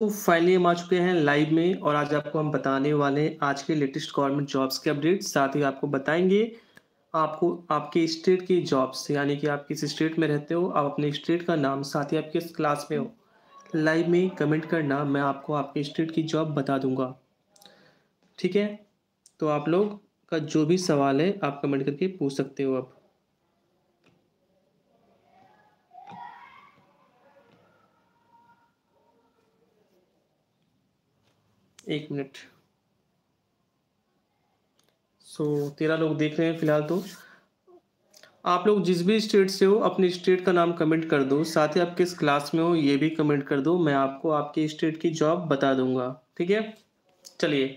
तो फाइनली हम आ चुके हैं लाइव में और आज आपको हम बताने वाले हैं आज के लेटेस्ट गवर्नमेंट जॉब्स के अपडेट साथ ही आपको बताएंगे आपको आपके स्टेट की जॉब्स यानी कि आप किस स्टेट में रहते हो आप अपने स्टेट का नाम साथ ही आप किस क्लास में हो लाइव में कमेंट करना मैं आपको आपके स्टेट की जॉब बता दूंगा ठीक है तो आप लोग का जो भी सवाल है आप कमेंट करके पूछ सकते हो अब एक मिनट सो so, तेरह लोग देख रहे हैं फिलहाल तो आप लोग जिस भी स्टेट से हो अपने स्टेट का नाम कमेंट कर दो साथ ही आप किस क्लास में हो ये भी कमेंट कर दो मैं आपको आपके स्टेट की जॉब बता दूंगा ठीक है चलिए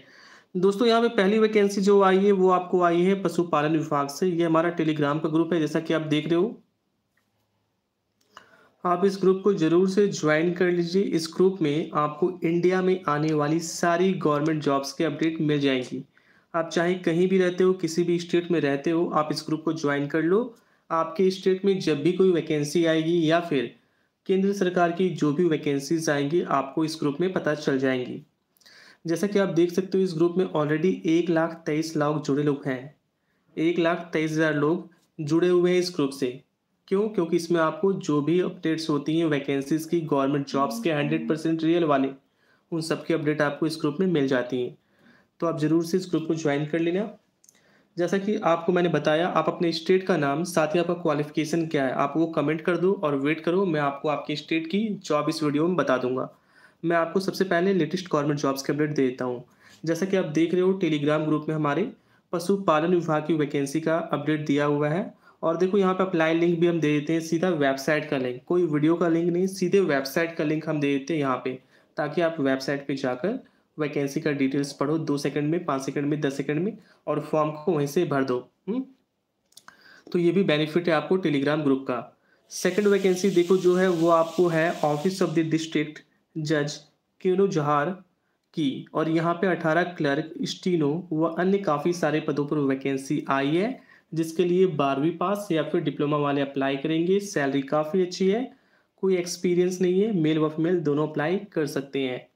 दोस्तों यहाँ पे पहली वैकेंसी जो आई है वो आपको आई है पशुपालन विभाग से ये हमारा टेलीग्राम का ग्रुप है जैसा कि आप देख रहे हो आप इस ग्रुप को जरूर से ज्वाइन कर लीजिए इस ग्रुप में आपको इंडिया में आने वाली सारी गवर्नमेंट जॉब्स के अपडेट मिल जाएंगी आप चाहे कहीं भी रहते हो किसी भी स्टेट में रहते हो आप इस ग्रुप को ज्वाइन कर लो आपके स्टेट में जब भी कोई वैकेंसी आएगी या फिर केंद्र सरकार की जो भी वैकेंसीज आएंगी आपको इस ग्रुप में पता चल जाएंगी जैसा कि आप देख सकते हो इस ग्रुप में ऑलरेडी एक लाख तेईस लाख जुड़े लोग हैं एक लाख तेईस हज़ार लोग जुड़े हुए हैं इस ग्रुप से क्यों क्योंकि इसमें आपको जो भी अपडेट्स होती हैं वैकेंसीज की गवर्नमेंट जॉब्स के हंड्रेड परसेंट रियल वाले उन सब की अपडेट आपको इस ग्रुप में मिल जाती हैं तो आप ज़रूर से इस ग्रुप को ज्वाइन कर लेना जैसा कि आपको मैंने बताया आप अपने स्टेट का नाम साथ ही आपका क्वालिफिकेशन क्या है आप वो कमेंट कर दो और वेट करो मैं आपको आपके स्टेट की जॉब इस वीडियो में बता दूंगा मैं आपको सबसे पहले लेटेस्ट गवर्नमेंट जॉब्स की अपडेट दे देता हूँ जैसा कि आप देख रहे हो टेलीग्राम ग्रुप में हमारे पशुपालन विभाग की वैकेंसी का अपडेट दिया हुआ है और देखो यहाँ पे अप्लाई लिंक भी हम दे देते हैं सीधा वेबसाइट का लिंक कोई वीडियो का लिंक नहीं सीधे वेबसाइट का लिंक हम दे देते हैं यहाँ पे ताकि आप वेबसाइट पे जाकर वैकेंसी का डिटेल्स पढ़ो दो सेकंड में पाँच सेकंड में दस सेकंड में और फॉर्म को वहीं से भर दो हुँ? हम्म। तो ये भी बेनिफिट है आपको टेलीग्राम ग्रुप का सेकेंड वैकेंसी देखो जो है वो आपको है ऑफिस ऑफ द डिस्ट्रिक्ट जज क्यूनो जहार की और यहाँ पे 18 क्लर्क स्टीनो व अन्य काफ़ी सारे पदों पर वैकेंसी आई है जिसके लिए बारहवीं पास या फिर डिप्लोमा वाले अप्लाई करेंगे सैलरी काफ़ी अच्छी है कोई एक्सपीरियंस नहीं है मेल व फीमेल दोनों अप्लाई कर सकते हैं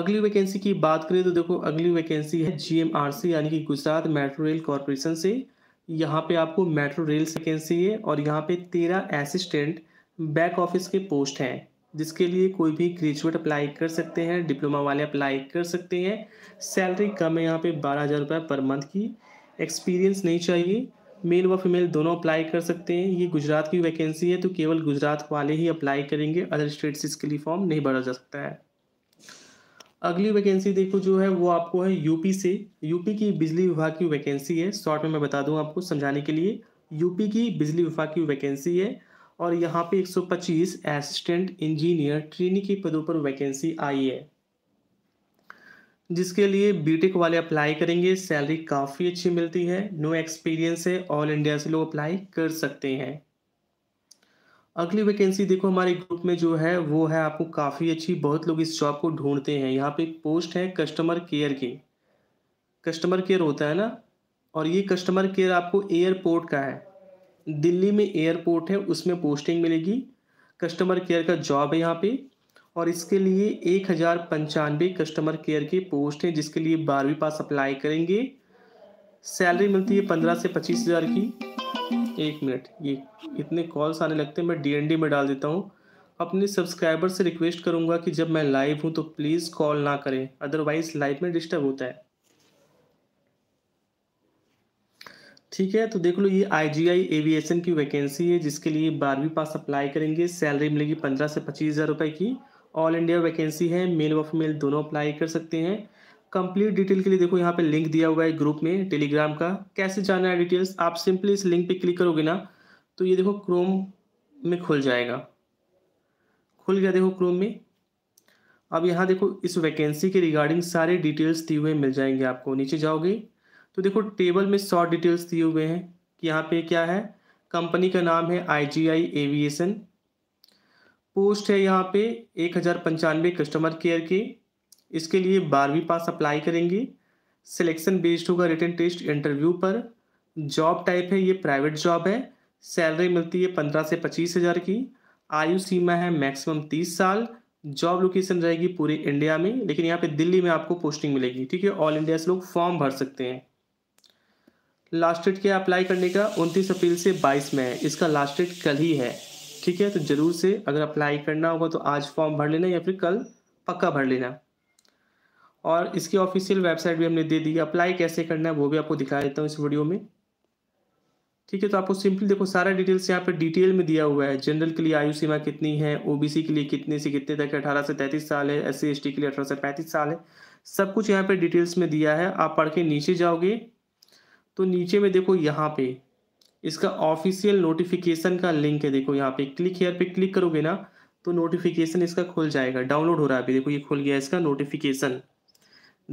अगली वैकेंसी की बात करें तो देखो अगली वैकेंसी है जीएमआरसी यानी कि गुजरात मेट्रो रेल कॉरपोरेशन से यहाँ पे आपको मेट्रो रेल वैकेंसी है और यहाँ पे तेरह असिस्टेंट बैक ऑफिस के पोस्ट हैं जिसके लिए कोई भी ग्रेजुएट अप्लाई कर सकते हैं डिप्लोमा वाले अप्लाई कर सकते हैं सैलरी कम है यहाँ पे बारह हज़ार रुपये पर मंथ की एक्सपीरियंस नहीं चाहिए मेल व फीमेल दोनों अप्लाई कर सकते हैं ये गुजरात की वैकेंसी है तो केवल गुजरात वाले ही अप्लाई करेंगे अदर स्टेट से इसके लिए फॉर्म नहीं भरा जा सकता है अगली वैकेंसी देखो जो है वो आपको है यूपी से यूपी की बिजली विभाग की वैकेंसी है शॉर्ट में मैं बता दूं आपको समझाने के लिए यूपी की बिजली विभाग की वैकेंसी है और यहाँ पे 125 असिस्टेंट इंजीनियर ट्रेनिंग के पदों पर वैकेंसी आई है जिसके लिए बीटेक वाले अप्लाई करेंगे सैलरी काफ़ी अच्छी मिलती है नो एक्सपीरियंस है ऑल इंडिया से लोग अप्लाई कर सकते हैं अगली वैकेंसी देखो हमारे ग्रुप में जो है वो है आपको काफ़ी अच्छी बहुत लोग इस जॉब को ढूंढते हैं यहाँ पे एक पोस्ट है कस्टमर केयर की कस्टमर केयर होता है ना और ये कस्टमर केयर आपको एयरपोर्ट का है दिल्ली में एयरपोर्ट है उसमें पोस्टिंग मिलेगी कस्टमर केयर का जॉब है यहाँ पर और इसके लिए एक हज़ार पंचानवे कस्टमर केयर की पोस्ट है जिसके लिए बारहवीं पास अप्लाई करेंगे सैलरी मिलती है पंद्रह से पच्चीस हज़ार की एक मिनट ये इतने कॉल्स आने लगते हैं मैं डीएनडी में डाल देता हूँ अपने सब्सक्राइबर से रिक्वेस्ट करूँगा कि जब मैं लाइव हूँ तो प्लीज़ कॉल ना करें अदरवाइज लाइव में डिस्टर्ब होता है ठीक है तो देख लो ये आईजीआई एविएशन की वैकेंसी है जिसके लिए बारहवीं पास अप्लाई करेंगे सैलरी मिलेगी पंद्रह से पच्चीस हज़ार रुपये की ऑल इंडिया वैकेंसी है मेल व फीमेल दोनों अप्लाई कर सकते हैं कंप्लीट डिटेल के लिए देखो यहाँ पे लिंक दिया हुआ है ग्रुप में टेलीग्राम का कैसे जाना है डिटेल्स आप सिंपली इस लिंक पे क्लिक करोगे ना तो ये देखो क्रोम में खुल जाएगा खुल गया देखो क्रोम में अब यहाँ देखो इस वैकेंसी के रिगार्डिंग सारे डिटेल्स दिए हुए मिल जाएंगे आपको नीचे जाओगे तो देखो टेबल में शॉर्ट डिटेल्स दिए हुए हैं कि यहाँ पे क्या है कंपनी का नाम है आई जी आई एविएशन पोस्ट है यहाँ पे एक हज़ार पंचानवे कस्टमर केयर की के। इसके लिए बारहवीं पास अप्लाई करेंगे सिलेक्शन बेस्ड होगा रिटर्न टेस्ट इंटरव्यू पर जॉब टाइप है ये प्राइवेट जॉब है सैलरी मिलती है पंद्रह से पच्चीस हज़ार की आयु सीमा है मैक्सिमम तीस साल जॉब लोकेशन रहेगी पूरे इंडिया में लेकिन यहाँ पे दिल्ली में आपको पोस्टिंग मिलेगी ठीक है ऑल इंडिया से लोग फॉर्म भर सकते हैं लास्ट डेट क्या अप्लाई करने का उनतीस अप्रैल से बाईस में है इसका लास्ट डेट कल ही है ठीक है तो ज़रूर से अगर अप्लाई करना होगा तो आज फॉर्म भर लेना या फिर कल पक्का भर लेना और इसकी ऑफिशियल वेबसाइट भी हमने दे दी है अप्लाई कैसे करना है वो भी आपको दिखा देता हूँ इस वीडियो में ठीक है तो आपको सिंपली देखो सारा डिटेल्स यहाँ पे डिटेल में दिया हुआ है जनरल के लिए आयु सीमा कितनी है ओबीसी के लिए कितने से कितने तक है अठारह से तैंतीस साल है एस सी के लिए अठारह से पैंतीस साल है सब कुछ यहाँ पे डिटेल्स में दिया है आप पढ़ के नीचे जाओगे तो नीचे में देखो यहाँ पे इसका ऑफिशियल नोटिफिकेशन का लिंक है देखो यहाँ पे क्लिक हेयर पे क्लिक करोगे ना तो नोटिफिकेशन इसका खुल जाएगा डाउनलोड हो रहा है अभी देखो ये खुल गया इसका नोटिफिकेशन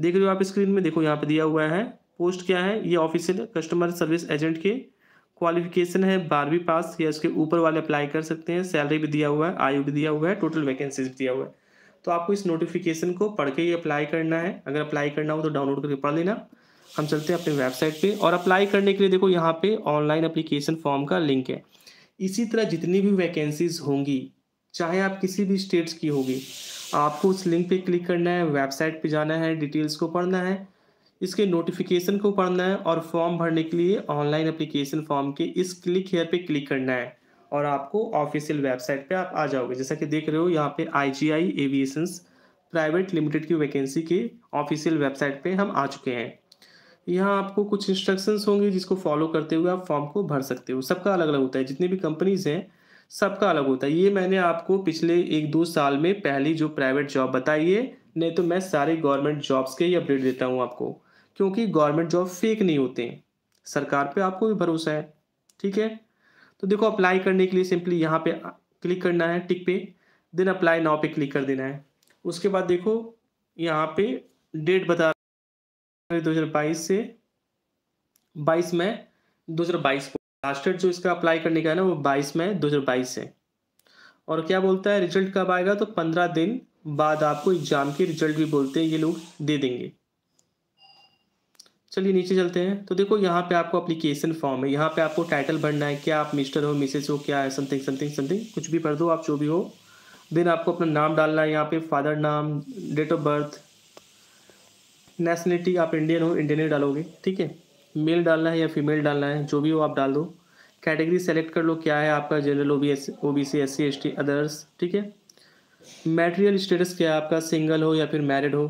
देख रहे हो आप स्क्रीन में देखो यहाँ पे दिया हुआ है पोस्ट क्या है ये ऑफिशियल कस्टमर सर्विस एजेंट के क्वालिफिकेशन है बारहवीं पास या इसके ऊपर वाले अप्लाई कर सकते हैं सैलरी भी दिया हुआ है आयु भी दिया हुआ है टोटल वैकेंसीज भी दिया हुआ है तो आपको इस नोटिफिकेशन को पढ़ के ही अप्लाई करना है अगर अप्लाई करना हो तो डाउनलोड करके पढ़ लेना हम चलते हैं अपने वेबसाइट पे और अप्लाई करने के लिए देखो यहाँ पे ऑनलाइन अप्लीकेशन फॉर्म का लिंक है इसी तरह जितनी भी वैकेंसीज होंगी चाहे आप किसी भी स्टेट्स की होगी आपको उस लिंक पे क्लिक करना है वेबसाइट पे जाना है डिटेल्स को पढ़ना है इसके नोटिफिकेशन को पढ़ना है और फॉर्म भरने के लिए ऑनलाइन अप्लीकेशन फॉर्म के इस क्लिक हेयर पे क्लिक करना है और आपको ऑफिशियल वेबसाइट पे आप आ जाओगे जैसा कि देख रहे हो यहाँ पे I G I private limited की वैकेंसी के ऑफिशियल वेबसाइट पे हम आ चुके हैं यहाँ आपको कुछ इंस्ट्रक्शंस होंगे जिसको फॉलो करते हुए आप फॉर्म को भर सकते हो सबका अलग अलग होता है जितनी भी कंपनीज हैं सबका अलग होता है ये मैंने आपको पिछले एक दो साल में पहली जो प्राइवेट जॉब बताई है नहीं तो मैं सारे गवर्नमेंट जॉब्स के ही अपडेट देता हूँ आपको क्योंकि गवर्नमेंट जॉब फेक नहीं होते सरकार पे आपको भी भरोसा है ठीक है तो देखो अप्लाई करने के लिए सिंपली यहाँ पे क्लिक करना है टिक पे देन अप्लाई नाव पे क्लिक कर देना है उसके बाद देखो यहाँ पे डेट बता जनवरी 2022 से 22 मई 2022 को लास्ट डेट जो इसका अप्लाई करने का है ना वो 22 मई 2022 है और क्या बोलता है रिजल्ट कब आएगा तो 15 दिन बाद आपको एग्जाम के रिजल्ट भी बोलते हैं ये लोग दे देंगे चलिए नीचे चलते हैं तो देखो यहाँ पे आपको अप्लीकेशन फॉर्म है यहाँ पे आपको टाइटल भरना है क्या आप मिस्टर हो मिसेस हो क्या है समथिंग समथिंग समथिंग कुछ भी भर दो आप जो भी हो देन आपको अपना नाम डालना है यहाँ पे फादर नाम डेट ऑफ बर्थ नेशनलिटी आप इंडियन हो इंडियन ही डालोगे ठीक है मेल डालना है या फीमेल डालना है जो भी हो आप डाल दो कैटेगरी सेलेक्ट कर लो क्या है आपका general O B S O B C S C S T others ठीक है मेटेरियल स्टेटस क्या है आपका सिंगल हो या फिर मैरिड हो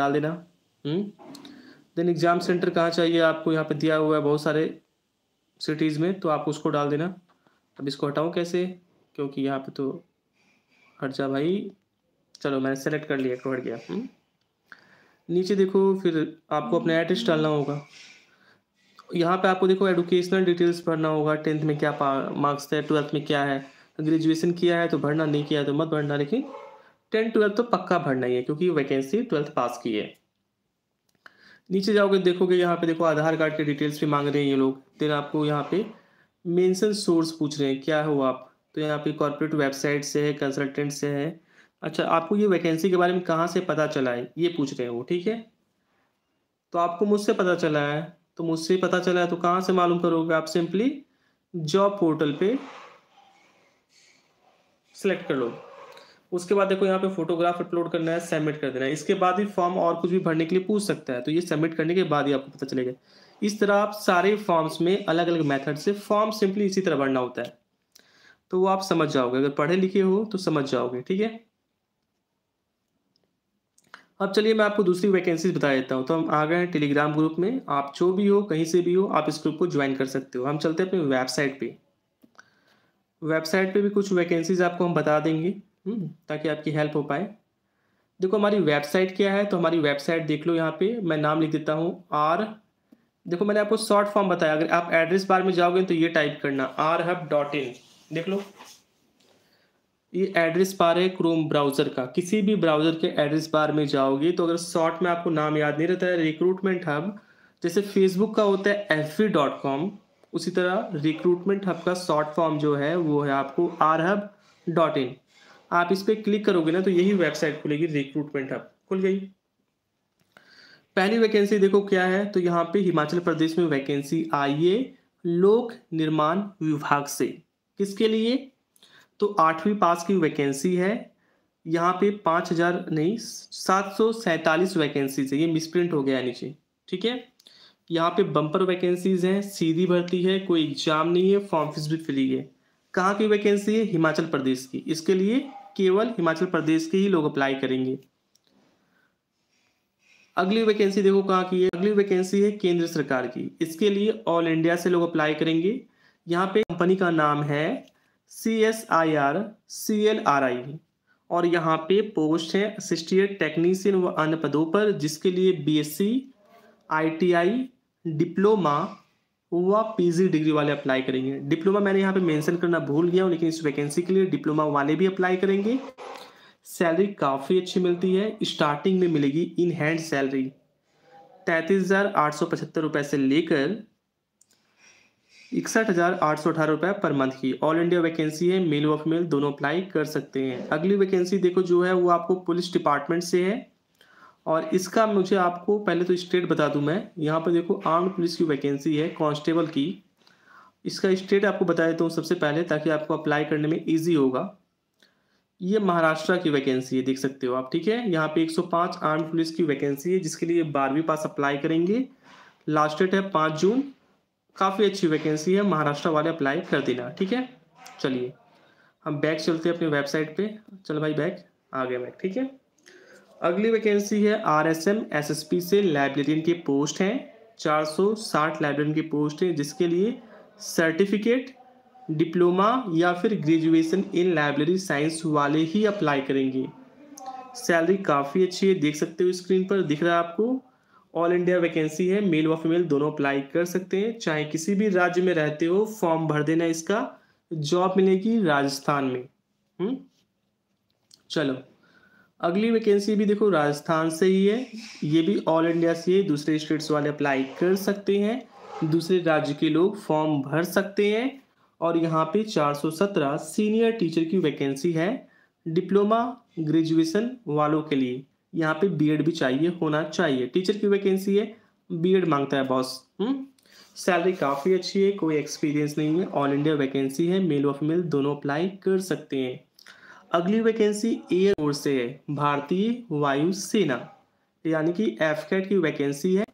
डाल देना देन एग्ज़ाम सेंटर कहाँ चाहिए आपको यहाँ पे दिया हुआ है बहुत सारे सिटीज़ में तो आप उसको डाल देना अब इसको हटाऊँ कैसे क्योंकि यहाँ पे तो हट जा भाई चलो मैंने सेलेक्ट कर लिया तो हट गया हुँ? हम्म? नीचे देखो फिर आपको अपना एड्रेस डालना होगा यहाँ पे आपको देखो एडुकेशनल डिटेल्स भरना होगा टेंथ में क्या मार्क्स है ट्वेल्थ में क्या है ग्रेजुएशन किया है तो भरना नहीं किया है तो मत भरना लेकिन टेंथ ट्वेल्थ तो पक्का भरना ही है क्योंकि वैकेंसी ट्वेल्थ पास की है नीचे जाओगे देखोगे यहाँ पे देखो आधार कार्ड के डिटेल्स भी मांग रहे हैं ये लोग देन आपको यहाँ पे मेंशन सोर्स पूछ रहे हैं क्या हो आप तो यहाँ पे कॉर्पोरेट वेबसाइट से है कंसल्टेंट से है अच्छा आपको ये वैकेंसी के बारे में कहाँ से पता चला है ये पूछ रहे हो ठीक है तो आपको मुझसे पता चला है तो मुझसे पता चला है तो कहाँ से मालूम करोगे आप सिंपली जॉब पोर्टल पे सेलेक्ट कर लो उसके बाद देखो यहाँ पे फोटोग्राफ अपलोड करना है सबमिट कर देना है इसके बाद भी फॉर्म और कुछ भी भरने के लिए पूछ सकता है तो ये सबमिट करने के बाद ही आपको पता चलेगा इस तरह आप सारे फॉर्म्स में अलग अलग मेथड से फॉर्म सिंपली इसी तरह भरना होता है तो वो आप समझ जाओगे अगर पढ़े लिखे हो तो समझ जाओगे ठीक है अब चलिए मैं आपको दूसरी वैकेंसीज बता देता हूँ तो हम आ गए टेलीग्राम ग्रुप में आप जो भी हो कहीं से भी हो आप इस ग्रुप को ज्वाइन कर सकते हो हम चलते हैं अपनी वेबसाइट पे वेबसाइट पे भी कुछ वैकेंसीज आपको हम बता देंगे हम्म, ताकि आपकी हेल्प हो पाए देखो हमारी वेबसाइट क्या है तो हमारी वेबसाइट देख लो यहाँ पे मैं नाम लिख देता हूँ आर देखो मैंने आपको शॉर्ट फॉर्म बताया अगर आप एड्रेस बार में जाओगे तो ये टाइप करना आर हब डॉट इन देख लो ये एड्रेस बार है क्रोम ब्राउजर का किसी भी ब्राउजर के एड्रेस बार में जाओगे तो अगर शॉर्ट में आपको नाम याद नहीं रहता है रिक्रूटमेंट हब जैसे फेसबुक का होता है एफ डॉट कॉम उसी तरह रिक्रूटमेंट हब का शॉर्ट फॉर्म जो है वो है आपको आर हब डॉट इन आप इस पर क्लिक करोगे ना तो यही वेबसाइट खुलेगी रिक्रूटमेंट हब खुल गई पहली वैकेंसी देखो क्या है तो यहाँ पे हिमाचल प्रदेश में वैकेंसी आई है लोक निर्माण विभाग से किसके लिए तो आठवीं पास की वैकेंसी है यहाँ पे पाँच हजार नहीं सात सौ सैंतालीस वैकेंसीज है ये मिसप्रिंट हो गया नीचे ठीक है यहाँ पे बम्पर वैकेंसीज हैं सीधी भर्ती है कोई एग्जाम नहीं है फॉर्म फीस भी फ्री है कहाँ की वैकेंसी है हिमाचल प्रदेश की इसके लिए केवल हिमाचल प्रदेश के ही लोग अप्लाई करेंगे अगली वैकेंसी देखो कहाँ की है अगली वैकेंसी है केंद्र सरकार की इसके लिए ऑल इंडिया से लोग अप्लाई करेंगे यहाँ पे कंपनी का नाम है C S I R C L R I और यहाँ पे पोस्ट है असिस्टेंट टेक्नीशियन व अन्य पदों पर जिसके लिए B S C I T I diploma व पी जी डिग्री वाले अप्लाई करेंगे डिप्लोमा मैंने यहाँ पे मेंशन करना भूल गया हूँ लेकिन इस वैकेंसी के लिए डिप्लोमा वाले भी अप्लाई करेंगे सैलरी काफ़ी अच्छी मिलती है स्टार्टिंग में मिलेगी इन हैंड सैलरी तैंतीस हज़ार आठ सौ पचहत्तर रुपये से लेकर इकसठ हज़ार आठ सौ अठारह रुपये पर मंथ की ऑल इंडिया वैकेंसी है मेल व फीमेल दोनों अप्लाई कर सकते हैं अगली वैकेंसी देखो जो है वो आपको पुलिस डिपार्टमेंट से है और इसका मुझे आपको पहले तो स्टेट बता दूं मैं यहाँ पर देखो आर्म पुलिस की वैकेंसी है कांस्टेबल की इसका स्टेट आपको बता देता हूँ सबसे पहले ताकि आपको अप्लाई करने में ईजी होगा ये महाराष्ट्र की वैकेंसी है देख सकते हो आप ठीक है यहाँ पे एक आर्म पुलिस की वैकेंसी है जिसके लिए बारहवीं पास अप्लाई करेंगे लास्ट डेट है पाँच जून काफ़ी अच्छी वैकेंसी है महाराष्ट्र वाले अप्लाई कर देना ठीक है चलिए हम बैक चलते हैं अपनी वेबसाइट पे चलो भाई बैक आ गया बैक ठीक है अगली वैकेंसी है R S M S S P से लाइब्रेरियन की पोस्ट हैं 460 लाइब्रेरियन की पोस्ट है जिसके लिए सर्टिफिकेट डिप्लोमा या फिर ग्रेजुएशन इन लाइब्रेरी साइंस वाले ही अप्लाई करेंगे सैलरी काफ़ी अच्छी है देख सकते हो स्क्रीन पर दिख रहा है आपको ऑल इंडिया वैकेंसी है मेल व फीमेल दोनों अप्लाई कर सकते हैं चाहे किसी भी राज्य में रहते हो फॉर्म भर देना इसका जॉब मिलेगी राजस्थान में हुँ? हम्म? चलो अगली वैकेंसी भी देखो राजस्थान से ही है ये भी ऑल इंडिया से है दूसरे स्टेट्स वाले अप्लाई कर सकते हैं दूसरे राज्य के लोग फॉर्म भर सकते हैं और यहाँ पे 417 सीनियर टीचर की वैकेंसी है डिप्लोमा ग्रेजुएशन वालों के लिए यहाँ पे बी भी चाहिए होना चाहिए टीचर की वैकेंसी है बी मांगता है बॉस सैलरी काफ़ी अच्छी है कोई एक्सपीरियंस नहीं है ऑल इंडिया वैकेंसी है मेल और फीमेल दोनों अप्लाई कर सकते हैं अगली वैकेंसी एयर फोर्स से है भारतीय वायुसेना यानी कि एफ कैट की वैकेंसी है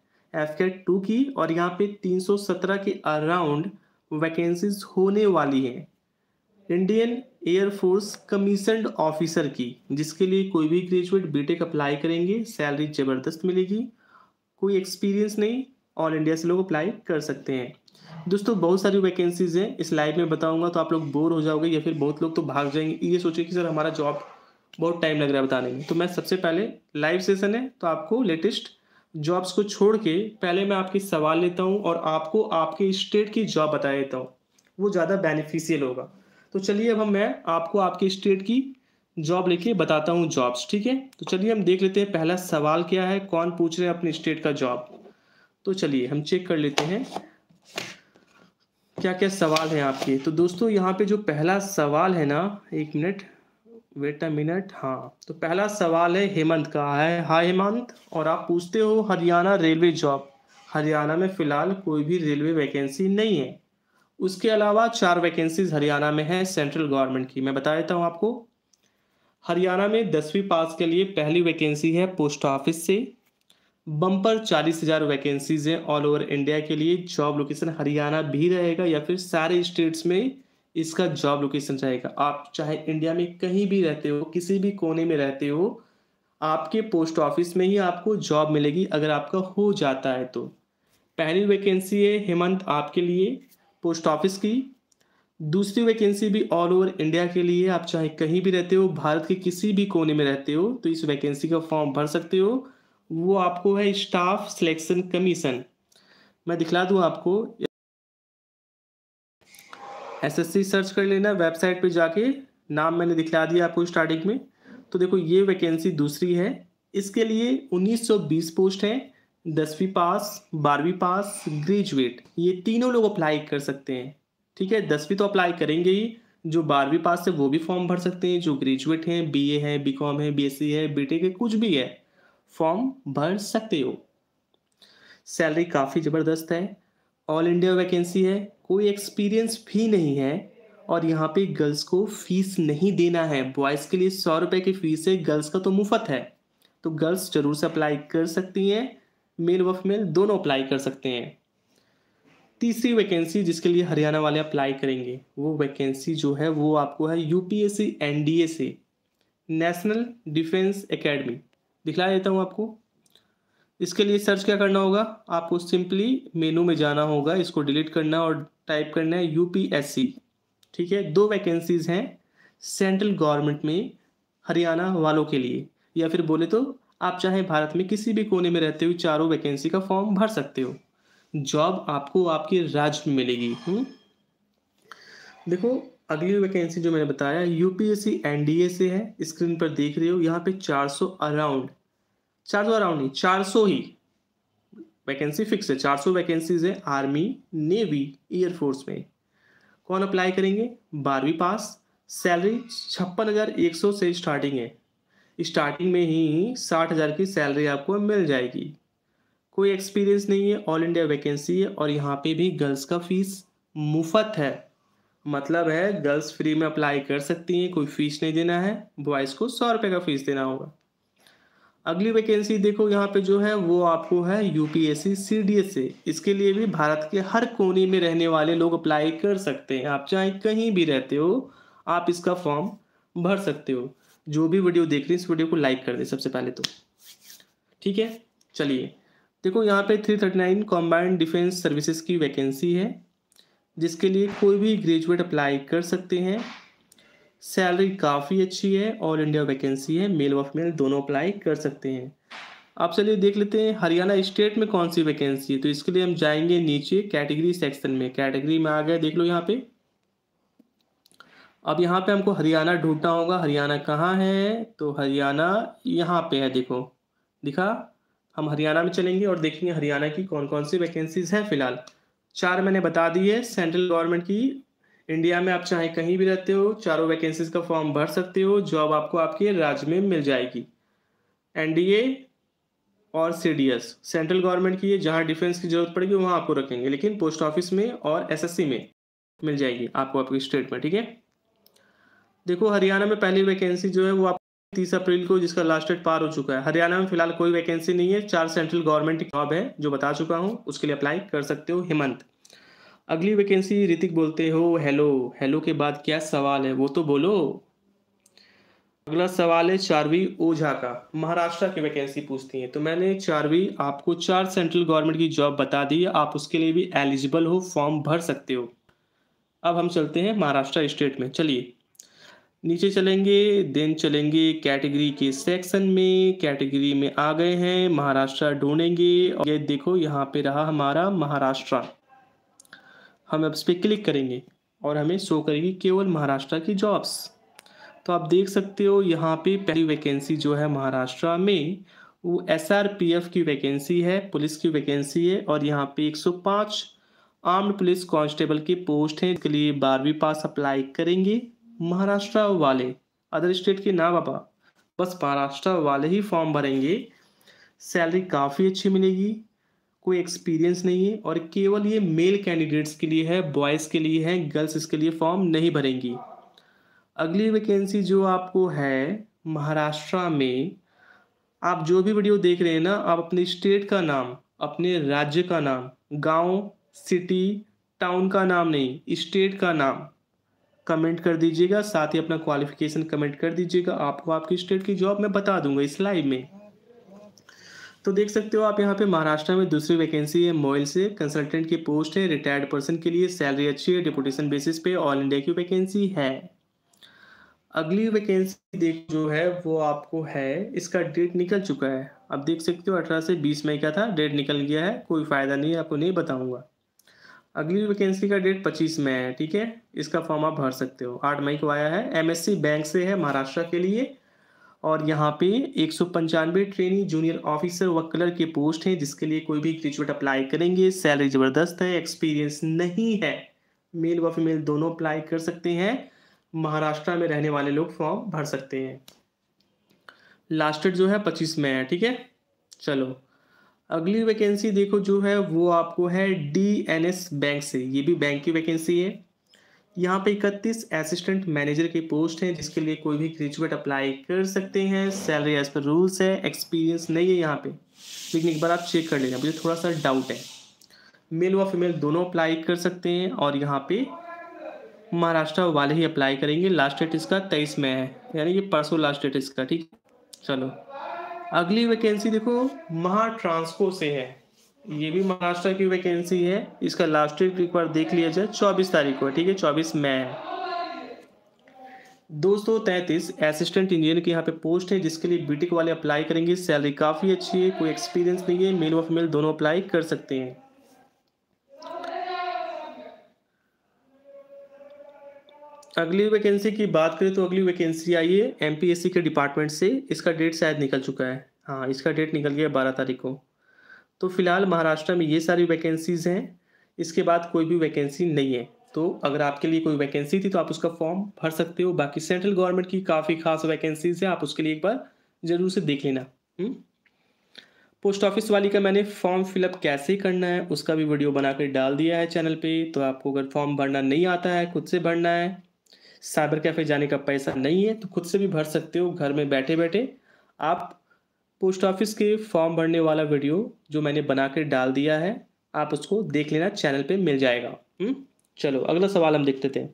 एफ कैट टू की और यहाँ पे 317 के अराउंड वैकेंसीज होने वाली हैं इंडियन एयरफोर्स कमीशनड ऑफिसर की जिसके लिए कोई भी ग्रेजुएट बीटेक अप्लाई करेंगे सैलरी ज़बरदस्त मिलेगी कोई एक्सपीरियंस नहीं ऑल इंडिया से लोग अप्लाई कर सकते हैं दोस्तों बहुत सारी वैकेंसीज हैं इस लाइव में बताऊंगा तो आप लोग बोर हो जाओगे या फिर बहुत लोग तो भाग जाएंगे ये सोचे कि सर हमारा जॉब बहुत टाइम लग रहा है बताने में तो मैं सबसे पहले लाइव सेशन है तो आपको लेटेस्ट जॉब्स को छोड़ के पहले मैं आपके सवाल लेता हूँ और आपको आपके स्टेट की जॉब बता देता हूँ वो ज़्यादा बेनिफिशियल होगा तो चलिए अब हम मैं आपको आपके स्टेट की जॉब लिखिए बताता हूँ जॉब्स ठीक है तो चलिए हम देख लेते हैं पहला सवाल क्या है कौन पूछ रहे हैं अपने स्टेट का जॉब तो चलिए हम चेक कर लेते हैं क्या क्या सवाल है आपके तो दोस्तों यहाँ पे जो पहला सवाल है ना एक मिनट वेट अ मिनट हाँ तो पहला सवाल है हेमंत का है हाय हेमंत और आप पूछते हो हरियाणा रेलवे जॉब हरियाणा में फिलहाल कोई भी रेलवे वैकेंसी नहीं है उसके अलावा चार वैकेंसीज हरियाणा में हैं सेंट्रल गवर्नमेंट की मैं बता देता हूँ आपको हरियाणा में दसवीं पास के लिए पहली वैकेंसी है पोस्ट ऑफिस से बम्पर चालीस हज़ार वैकेंसीज हैं ऑल ओवर इंडिया के लिए जॉब लोकेशन हरियाणा भी रहेगा या फिर सारे स्टेट्स में इसका जॉब लोकेशन रहेगा आप चाहे इंडिया में कहीं भी रहते हो किसी भी कोने में रहते हो आपके पोस्ट ऑफिस में ही आपको जॉब मिलेगी अगर आपका हो जाता है तो पहली वैकेंसी है हेमंत आपके लिए पोस्ट ऑफिस की दूसरी वैकेंसी भी ऑल ओवर इंडिया के लिए आप चाहे कहीं भी रहते हो भारत के किसी भी कोने में रहते हो तो इस वैकेंसी का फॉर्म भर सकते हो वो आपको है स्टाफ सिलेक्शन कमीशन मैं दिखला दूं आपको एसएससी सर्च कर लेना वेबसाइट पे जाके नाम मैंने दिखला दिया आपको स्टार्टिंग में तो देखो ये वैकेंसी दूसरी है इसके लिए 1920 पोस्ट हैं दसवीं पास बारहवीं पास ग्रेजुएट ये तीनों लोग अप्लाई कर सकते हैं ठीक है दसवीं तो अप्लाई करेंगे ही जो बारहवीं पास है वो भी फॉर्म भर सकते हैं जो ग्रेजुएट हैं बी ए है बी कॉम है बी एस सी है बी टेक है कुछ भी है फॉर्म भर सकते हो सैलरी काफ़ी ज़बरदस्त है ऑल इंडिया वैकेंसी है कोई एक्सपीरियंस भी नहीं है और यहाँ पे गर्ल्स को फीस नहीं देना है बॉयज़ के लिए सौ रुपये की फ़ीस है गर्ल्स का तो मुफ्त है तो गर्ल्स ज़रूर से अप्लाई कर सकती हैं मेल व फीमेल दोनों अप्लाई कर सकते हैं तीसरी वैकेंसी जिसके लिए हरियाणा वाले अप्लाई करेंगे वो वैकेंसी जो है वो आपको है डी ए से नेशनल डिफेंस एकेडमी दिखला देता हूँ आपको इसके लिए सर्च क्या करना होगा आपको सिंपली मेनू में जाना होगा इसको डिलीट करना और टाइप करना है यू ठीक है दो वैकेंसीज हैं सेंट्रल गवर्नमेंट में हरियाणा वालों के लिए या फिर बोले तो आप चाहे भारत में किसी भी कोने में रहते हुए चारों वैकेंसी का फॉर्म भर सकते हो जॉब आपको आपके राज्य में मिलेगी हुँ? हम्म? देखो अगली वैकेंसी जो मैंने बताया यूपीएससी एनडीए से है स्क्रीन पर देख रहे हो यहाँ पे 400 अराउंड 400 अराउंड नहीं 400 ही वैकेंसी फिक्स है 400 वैकेंसीज है आर्मी नेवी एयरफोर्स में कौन अप्लाई करेंगे बारहवीं पास सैलरी छप्पन हज़ार एक सौ से स्टार्टिंग है स्टार्टिंग में ही साठ हज़ार की सैलरी आपको मिल जाएगी कोई एक्सपीरियंस नहीं है ऑल इंडिया वैकेंसी है और यहाँ पे भी गर्ल्स का फीस मुफ्त है मतलब है गर्ल्स फ्री में अप्लाई कर सकती हैं कोई फीस नहीं देना है बॉयज़ को सौ रुपये का फीस देना होगा अगली वैकेंसी देखो यहाँ पे जो है वो आपको है डी एस से इसके लिए भी भारत के हर कोने में रहने वाले लोग अप्लाई कर सकते हैं आप चाहे कहीं भी रहते हो आप इसका फॉर्म भर सकते हो जो भी वीडियो देख रहे हैं इस वीडियो को लाइक कर दे सबसे पहले तो ठीक है चलिए देखो यहाँ पे 339 कॉम्बाइंड डिफेंस सर्विसेज की वैकेंसी है जिसके लिए कोई भी ग्रेजुएट अप्लाई कर सकते हैं सैलरी काफ़ी अच्छी है ऑल इंडिया वैकेंसी है मेल व फीमेल दोनों अप्लाई कर सकते हैं आप चलिए देख लेते हैं हरियाणा स्टेट में कौन सी वैकेंसी है तो इसके लिए हम जाएंगे नीचे कैटेगरी सेक्शन में कैटेगरी में आ गए देख लो यहाँ पे अब यहाँ पे हमको हरियाणा ढूंढना होगा हरियाणा कहाँ है तो हरियाणा यहाँ पे है देखो दिखा हम हरियाणा में चलेंगे और देखेंगे हरियाणा की कौन कौन सी वैकेंसीज हैं फिलहाल चार मैंने बता दी है सेंट्रल गवर्नमेंट की इंडिया में आप चाहे कहीं भी रहते हो चारों वैकेंसीज का फॉर्म भर सकते हो जॉब आपको आपके राज्य में मिल जाएगी एनडीए और सीडीएस सेंट्रल गवर्नमेंट की है जहाँ डिफेंस की जरूरत पड़ेगी वहाँ आपको रखेंगे लेकिन पोस्ट ऑफिस में और एसएससी में मिल जाएगी आपको आपकी स्टेट में ठीक है देखो हरियाणा में पहली वैकेंसी जो है वो आप तीस अप्रैल को जिसका लास्ट डेट पार हो चुका है हरियाणा में फिलहाल कोई वैकेंसी नहीं है चार सेंट्रल गवर्नमेंट की जॉब है जो बता चुका हूँ उसके लिए अप्लाई कर सकते हो हेमंत अगली वैकेंसी ऋतिक बोलते हो हेलो हेलो के बाद क्या सवाल है वो तो बोलो अगला सवाल है चारवी ओझा का महाराष्ट्र की वैकेंसी पूछती है तो मैंने चारवी आपको चार सेंट्रल गवर्नमेंट की जॉब बता दी है आप उसके लिए भी एलिजिबल हो फॉर्म भर सकते हो अब हम चलते हैं महाराष्ट्र स्टेट में चलिए नीचे चलेंगे देन चलेंगे कैटेगरी के सेक्शन में कैटेगरी में आ गए हैं महाराष्ट्र ढूंढेंगे और ये देखो यहाँ पे रहा हमारा महाराष्ट्र हम अब इस पर क्लिक करेंगे और हमें शो करेगी केवल महाराष्ट्र की जॉब्स तो आप देख सकते हो यहाँ पे पहली वैकेंसी जो है महाराष्ट्र में वो एस की वैकेंसी है पुलिस की वैकेंसी है और यहाँ पे एक आर्म्ड पुलिस कांस्टेबल की पोस्ट है इसके लिए बारहवीं पास अप्लाई करेंगे महाराष्ट्र वाले अदर स्टेट के ना पापा बस महाराष्ट्र वाले ही फॉर्म भरेंगे सैलरी काफ़ी अच्छी मिलेगी कोई एक्सपीरियंस नहीं है और केवल ये मेल कैंडिडेट्स के लिए है बॉयज़ के लिए है गर्ल्स इसके लिए फॉर्म नहीं भरेंगी अगली वैकेंसी जो आपको है महाराष्ट्र में आप जो भी वीडियो देख रहे हैं ना आप अपने स्टेट का नाम अपने राज्य का नाम गांव सिटी टाउन का नाम नहीं स्टेट का नाम कमेंट कर दीजिएगा साथ ही अपना क्वालिफिकेशन कमेंट कर दीजिएगा आपको आपकी स्टेट की जॉब मैं बता दूंगा इस लाइव में तो देख सकते हो आप यहाँ पे महाराष्ट्र में दूसरी वैकेंसी है मोइल से कंसल्टेंट की पोस्ट है रिटायर्ड पर्सन के लिए सैलरी अच्छी है डिपुटेशन बेसिस पे ऑल इंडिया की वैकेंसी है अगली वैकेंसी देख जो है वो आपको है इसका डेट निकल चुका है अब देख सकते हो अठारह से बीस मई का था डेट निकल गया है कोई फ़ायदा नहीं है आपको नहीं बताऊँगा अगली वैकेंसी का डेट 25 मई है ठीक है इसका फॉर्म आप भर सकते हो आठ मई को आया है एमएससी बैंक से है महाराष्ट्र के लिए और यहाँ पे एक सौ पंचानवे ट्रेनी जूनियर ऑफिसर व कलर के पोस्ट हैं जिसके लिए कोई भी ग्रेजुएट अप्लाई करेंगे सैलरी ज़बरदस्त है एक्सपीरियंस नहीं है मेल व फीमेल दोनों अप्लाई कर सकते हैं महाराष्ट्र में रहने वाले लोग फॉर्म भर सकते हैं लास्ट डेट जो है पच्चीस मई है ठीक है चलो अगली वैकेंसी देखो जो है वो आपको है डी एन एस बैंक से ये भी बैंक की वैकेंसी है यहाँ पे इकतीस असिस्टेंट मैनेजर के पोस्ट हैं जिसके लिए कोई भी ग्रेजुएट अप्लाई कर सकते हैं सैलरी एज पर रूल्स है एक्सपीरियंस नहीं है यहाँ पे लेकिन एक बार आप चेक कर लेना मुझे थोड़ा सा डाउट है मेल व फीमेल दोनों अप्लाई कर सकते हैं और यहाँ पे महाराष्ट्र वाले ही अप्लाई करेंगे लास्ट डेट इसका तेईस मई है यानी कि परसों लास्ट डेट इसका ठीक चलो अगली वैकेंसी देखो महाट्रांसको से है ये भी महाराष्ट्र की वैकेंसी है इसका लास्ट डेट एक बार देख लिया जाए चौबीस तारीख को ठीक है चौबीस मई दो सौ तैंतीस असिस्टेंट इंजीनियर की यहाँ पे पोस्ट है जिसके लिए बीटेक वाले अप्लाई करेंगे सैलरी काफ़ी अच्छी है कोई एक्सपीरियंस नहीं है मेल व फीमेल दोनों अप्लाई कर सकते हैं अगली वैकेंसी की बात करें तो अगली वैकेंसी आई है एम के डिपार्टमेंट से इसका डेट शायद निकल चुका है हाँ इसका डेट निकल गया बारह तारीख को तो फिलहाल महाराष्ट्र में ये सारी वैकेंसीज़ हैं इसके बाद कोई भी वैकेंसी नहीं है तो अगर आपके लिए कोई वैकेंसी थी तो आप उसका फॉर्म भर सकते हो बाकी सेंट्रल गवर्नमेंट की काफ़ी खास वैकेंसीज है आप उसके लिए एक बार ज़रूर से देख लेना पोस्ट हम्म। ऑफिस वाली का मैंने फॉर्म फिलअप कैसे करना है उसका भी वीडियो बनाकर डाल दिया है चैनल पे तो आपको अगर फॉर्म भरना नहीं आता है खुद से भरना है साइबर कैफे जाने का पैसा नहीं है तो खुद से भी भर सकते हो घर में बैठे बैठे आप पोस्ट ऑफिस के फॉर्म भरने वाला वीडियो जो मैंने बना कर डाल दिया है आप उसको देख लेना चैनल पे मिल जाएगा हम्म, चलो अगला सवाल हम देखते थे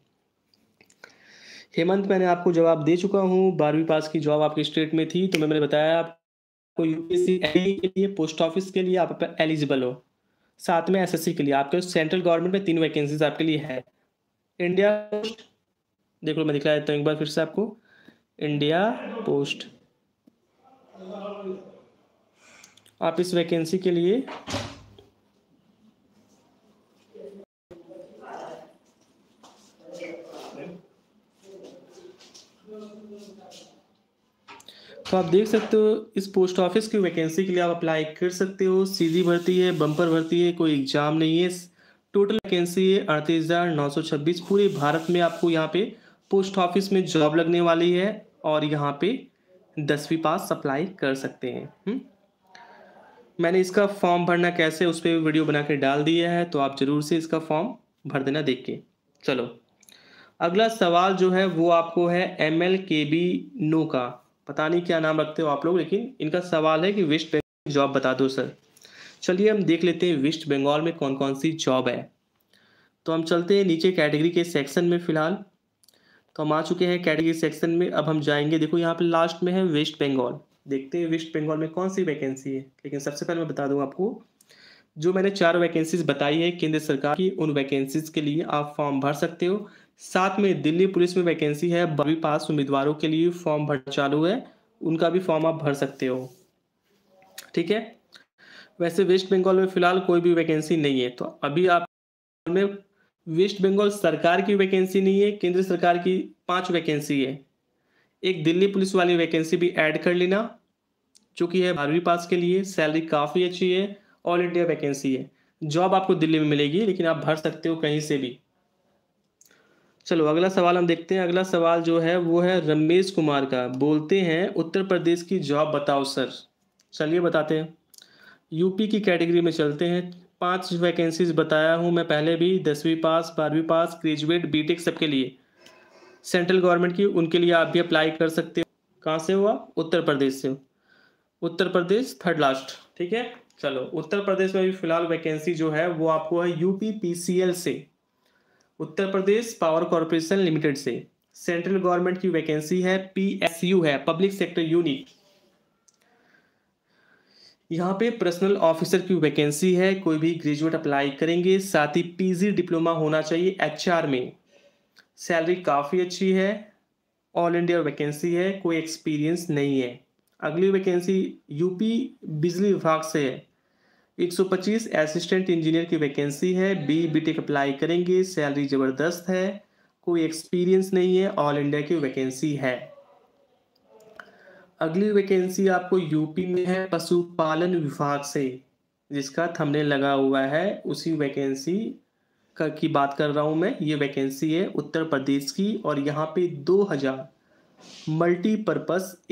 हेमंत मैंने आपको जवाब दे चुका हूँ बारहवीं पास की जॉब आपके स्टेट में थी तो मैंने बताया आपको यूपीएससी e के लिए पोस्ट ऑफिस के लिए आप एलिजिबल हो साथ में एसएससी के लिए आपके सेंट्रल गवर्नमेंट में तीन वैकेंसीज आपके लिए है इंडिया पोस्ट देख लो मैं दिखला देता हूँ एक बार फिर से आपको इंडिया पोस्ट आप इस वैकेंसी के लिए तो आप देख सकते हो इस पोस्ट ऑफिस की वैकेंसी के लिए आप अप्लाई कर सकते हो सीधी भर्ती है बम्पर भर्ती है कोई एग्जाम नहीं है टोटल वैकेंसी है अड़तीस हज़ार नौ सौ छब्बीस पूरे भारत में आपको यहाँ पे पोस्ट ऑफिस में जॉब लगने वाली है और यहाँ पे दसवीं पास अप्लाई कर सकते हैं हम्म? मैंने इसका फॉर्म भरना कैसे उस पर वीडियो बना के डाल दिया है तो आप ज़रूर से इसका फॉर्म भर देना देख के चलो अगला सवाल जो है वो आपको है एम एल के बी नो का पता नहीं क्या नाम रखते हो आप लोग लेकिन इनका सवाल है कि वेस्ट बंगाल जॉब बता दो सर चलिए हम देख लेते हैं वेस्ट बंगाल में कौन कौन सी जॉब है तो हम चलते हैं नीचे कैटेगरी के सेक्शन में फ़िलहाल तो हम आ चुके हैं कैटेगरी सेक्शन में अब हम जाएंगे देखो यहाँ पे लास्ट में है वेस्ट बंगाल देखते हैं वेस्ट बंगाल में कौन सी वैकेंसी है लेकिन सबसे पहले मैं बता दूँ आपको जो मैंने चार वैकेंसीज बताई है केंद्र सरकार की उन वैकेंसीज के लिए आप फॉर्म भर सकते हो साथ में दिल्ली पुलिस में वैकेंसी है बारहवीं पास उम्मीदवारों के लिए फॉर्म भर चालू है उनका भी फॉर्म आप भर सकते हो ठीक है वैसे वेस्ट बंगाल में फिलहाल कोई भी वैकेंसी नहीं है तो अभी आप में वेस्ट बंगाल सरकार की वैकेंसी नहीं है केंद्र सरकार की पांच वैकेंसी है एक दिल्ली पुलिस वाली वैकेंसी भी ऐड कर लेना जो कि है बारहवीं पास के लिए सैलरी काफ़ी अच्छी है ऑल इंडिया वैकेंसी है जॉब आपको दिल्ली में मिलेगी लेकिन आप भर सकते हो कहीं से भी चलो अगला सवाल हम देखते हैं अगला सवाल जो है वो है रमेश कुमार का बोलते हैं उत्तर प्रदेश की जॉब बताओ सर चलिए बताते हैं यूपी की कैटेगरी में चलते हैं पांच वैकेंसीज बताया हूँ मैं पहले भी दसवीं पास बारहवीं पास ग्रेजुएट बीटेक सबके लिए सेंट्रल गवर्नमेंट की उनके लिए आप भी अप्लाई कर सकते हो कहाँ से हुआ उत्तर प्रदेश से उत्तर प्रदेश थर्ड लास्ट ठीक है चलो उत्तर प्रदेश में भी फिलहाल वैकेंसी जो है वो आपको है यूपी पीसीएल से Uttar Pradesh power corporation limited से सेंट्रल गवर्नमेंट की वैकेंसी है पीएसयू है पब्लिक सेक्टर यूनिट यहाँ पे पर्सनल ऑफिसर की वैकेंसी है कोई भी ग्रेजुएट अप्लाई करेंगे साथ ही पीजी डिप्लोमा होना चाहिए एचआर में सैलरी काफ़ी अच्छी है ऑल इंडिया वैकेंसी है कोई एक्सपीरियंस नहीं है अगली वैकेंसी यूपी बिजली विभाग से है 125 असिस्टेंट इंजीनियर की वैकेंसी है बी बीटेक अप्लाई करेंगे सैलरी ज़बरदस्त है कोई एक्सपीरियंस नहीं है ऑल इंडिया की वैकेंसी है अगली वैकेंसी आपको यूपी में है पशुपालन विभाग से जिसका थमने लगा हुआ है उसी वैकेंसी का की बात कर रहा हूँ मैं ये वैकेंसी है उत्तर प्रदेश की और यहाँ पे 2000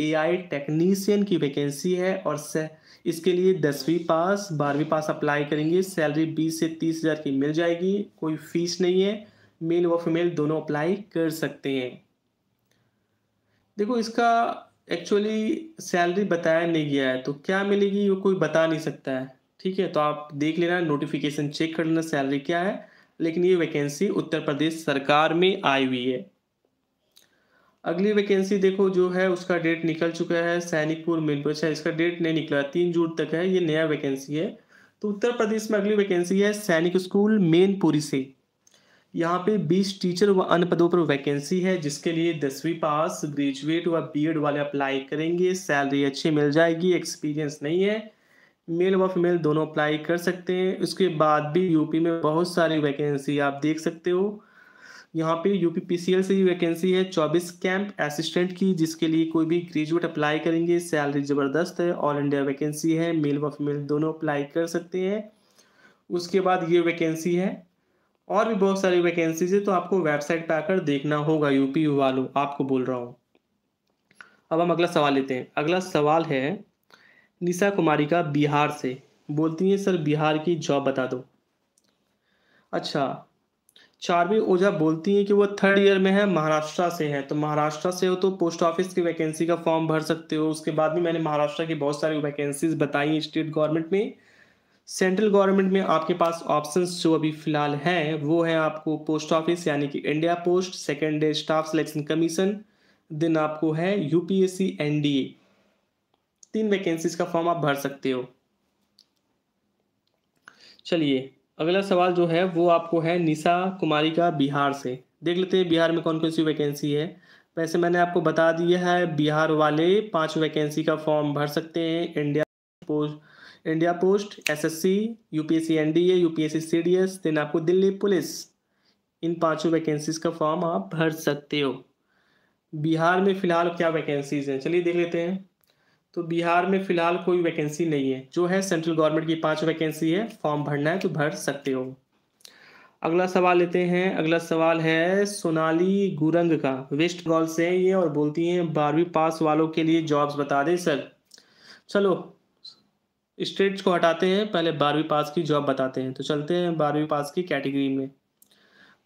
ए आई टेक्नीसियन की वैकेंसी है और से, इसके लिए दसवीं पास बारहवीं पास अप्लाई करेंगे सैलरी बीस से तीस हज़ार की मिल जाएगी कोई फीस नहीं है मेल व फीमेल दोनों अप्लाई कर सकते हैं देखो इसका एक्चुअली सैलरी बताया नहीं गया है तो क्या मिलेगी वो कोई बता नहीं सकता है ठीक है तो आप देख लेना नोटिफिकेशन चेक कर लेना सैलरी क्या है लेकिन ये वैकेंसी उत्तर प्रदेश सरकार में आई हुई है अगली वैकेंसी देखो जो है उसका डेट निकल चुका है सैनिकपुर मिलपुर अच्छा इसका डेट नहीं निकला तीन जून तक है ये नया वैकेंसी है तो उत्तर प्रदेश में अगली वैकेंसी है सैनिक स्कूल मेनपुरी से यहाँ पे 20 टीचर व अन्य पदों पर वैकेंसी है जिसके लिए दसवीं पास ग्रेजुएट व बीएड वाले अप्लाई करेंगे सैलरी अच्छी मिल जाएगी एक्सपीरियंस नहीं है मेल व फीमेल दोनों अप्लाई कर सकते हैं उसके बाद भी यूपी में बहुत सारी वैकेंसी आप देख सकते हो यहाँ पे यूपी पी से भी वैकेंसी है चौबीस कैंप असिस्टेंट की जिसके लिए कोई भी ग्रेजुएट अप्लाई करेंगे सैलरी ज़बरदस्त है ऑल इंडिया वैकेंसी है मेल व फीमेल दोनों अप्लाई कर सकते हैं उसके बाद ये वैकेंसी है और भी बहुत सारी वैकेंसीज है तो आपको वेबसाइट पर आकर देखना होगा यूपी वालों आपको बोल रहा हूँ अब हम अगला सवाल लेते हैं अगला सवाल है निशा कुमारी का बिहार से बोलती है सर बिहार की जॉब बता दो अच्छा चारवी ओझा बोलती हैं कि वो थर्ड ईयर में है महाराष्ट्र से है तो महाराष्ट्र से हो तो पोस्ट ऑफिस की वैकेंसी का फॉर्म भर सकते हो उसके बाद भी मैंने महाराष्ट्र की बहुत सारी वैकेंसीज बताई हैं स्टेट गवर्नमेंट में सेंट्रल गवर्नमेंट में आपके पास ऑप्शंस जो अभी फिलहाल हैं वो है आपको पोस्ट ऑफिस यानी कि India post second day staff selection commission then आपको है यूपीएससी एनडीए तीन वैकेंसीज का फॉर्म आप भर सकते हो चलिए अगला सवाल जो है वो आपको है निशा कुमारी का बिहार से देख लेते हैं बिहार में कौन कौन सी वैकेंसी है वैसे मैंने आपको बता दिया है बिहार वाले पांच वैकेंसी का फॉर्म भर सकते हैं India post India post SSC UPSC NDA UPSC CDS then आपको दिल्ली पुलिस इन पांचों वैकेंसीज का फॉर्म आप भर सकते हो बिहार में फिलहाल क्या वैकेंसीज हैं चलिए देख लेते हैं तो बिहार में फिलहाल कोई वैकेंसी नहीं है जो है सेंट्रल गवर्नमेंट की पांच वैकेंसी है फॉर्म भरना है तो भर सकते हो अगला सवाल लेते हैं अगला सवाल है सोनाली गुरंग का वेस्ट बंगाल से ये और बोलती हैं बारहवीं पास वालों के लिए जॉब्स बता दें सर चलो स्टेट्स को हटाते हैं पहले बारहवीं पास की जॉब बताते हैं तो चलते हैं बारहवीं पास की कैटेगरी में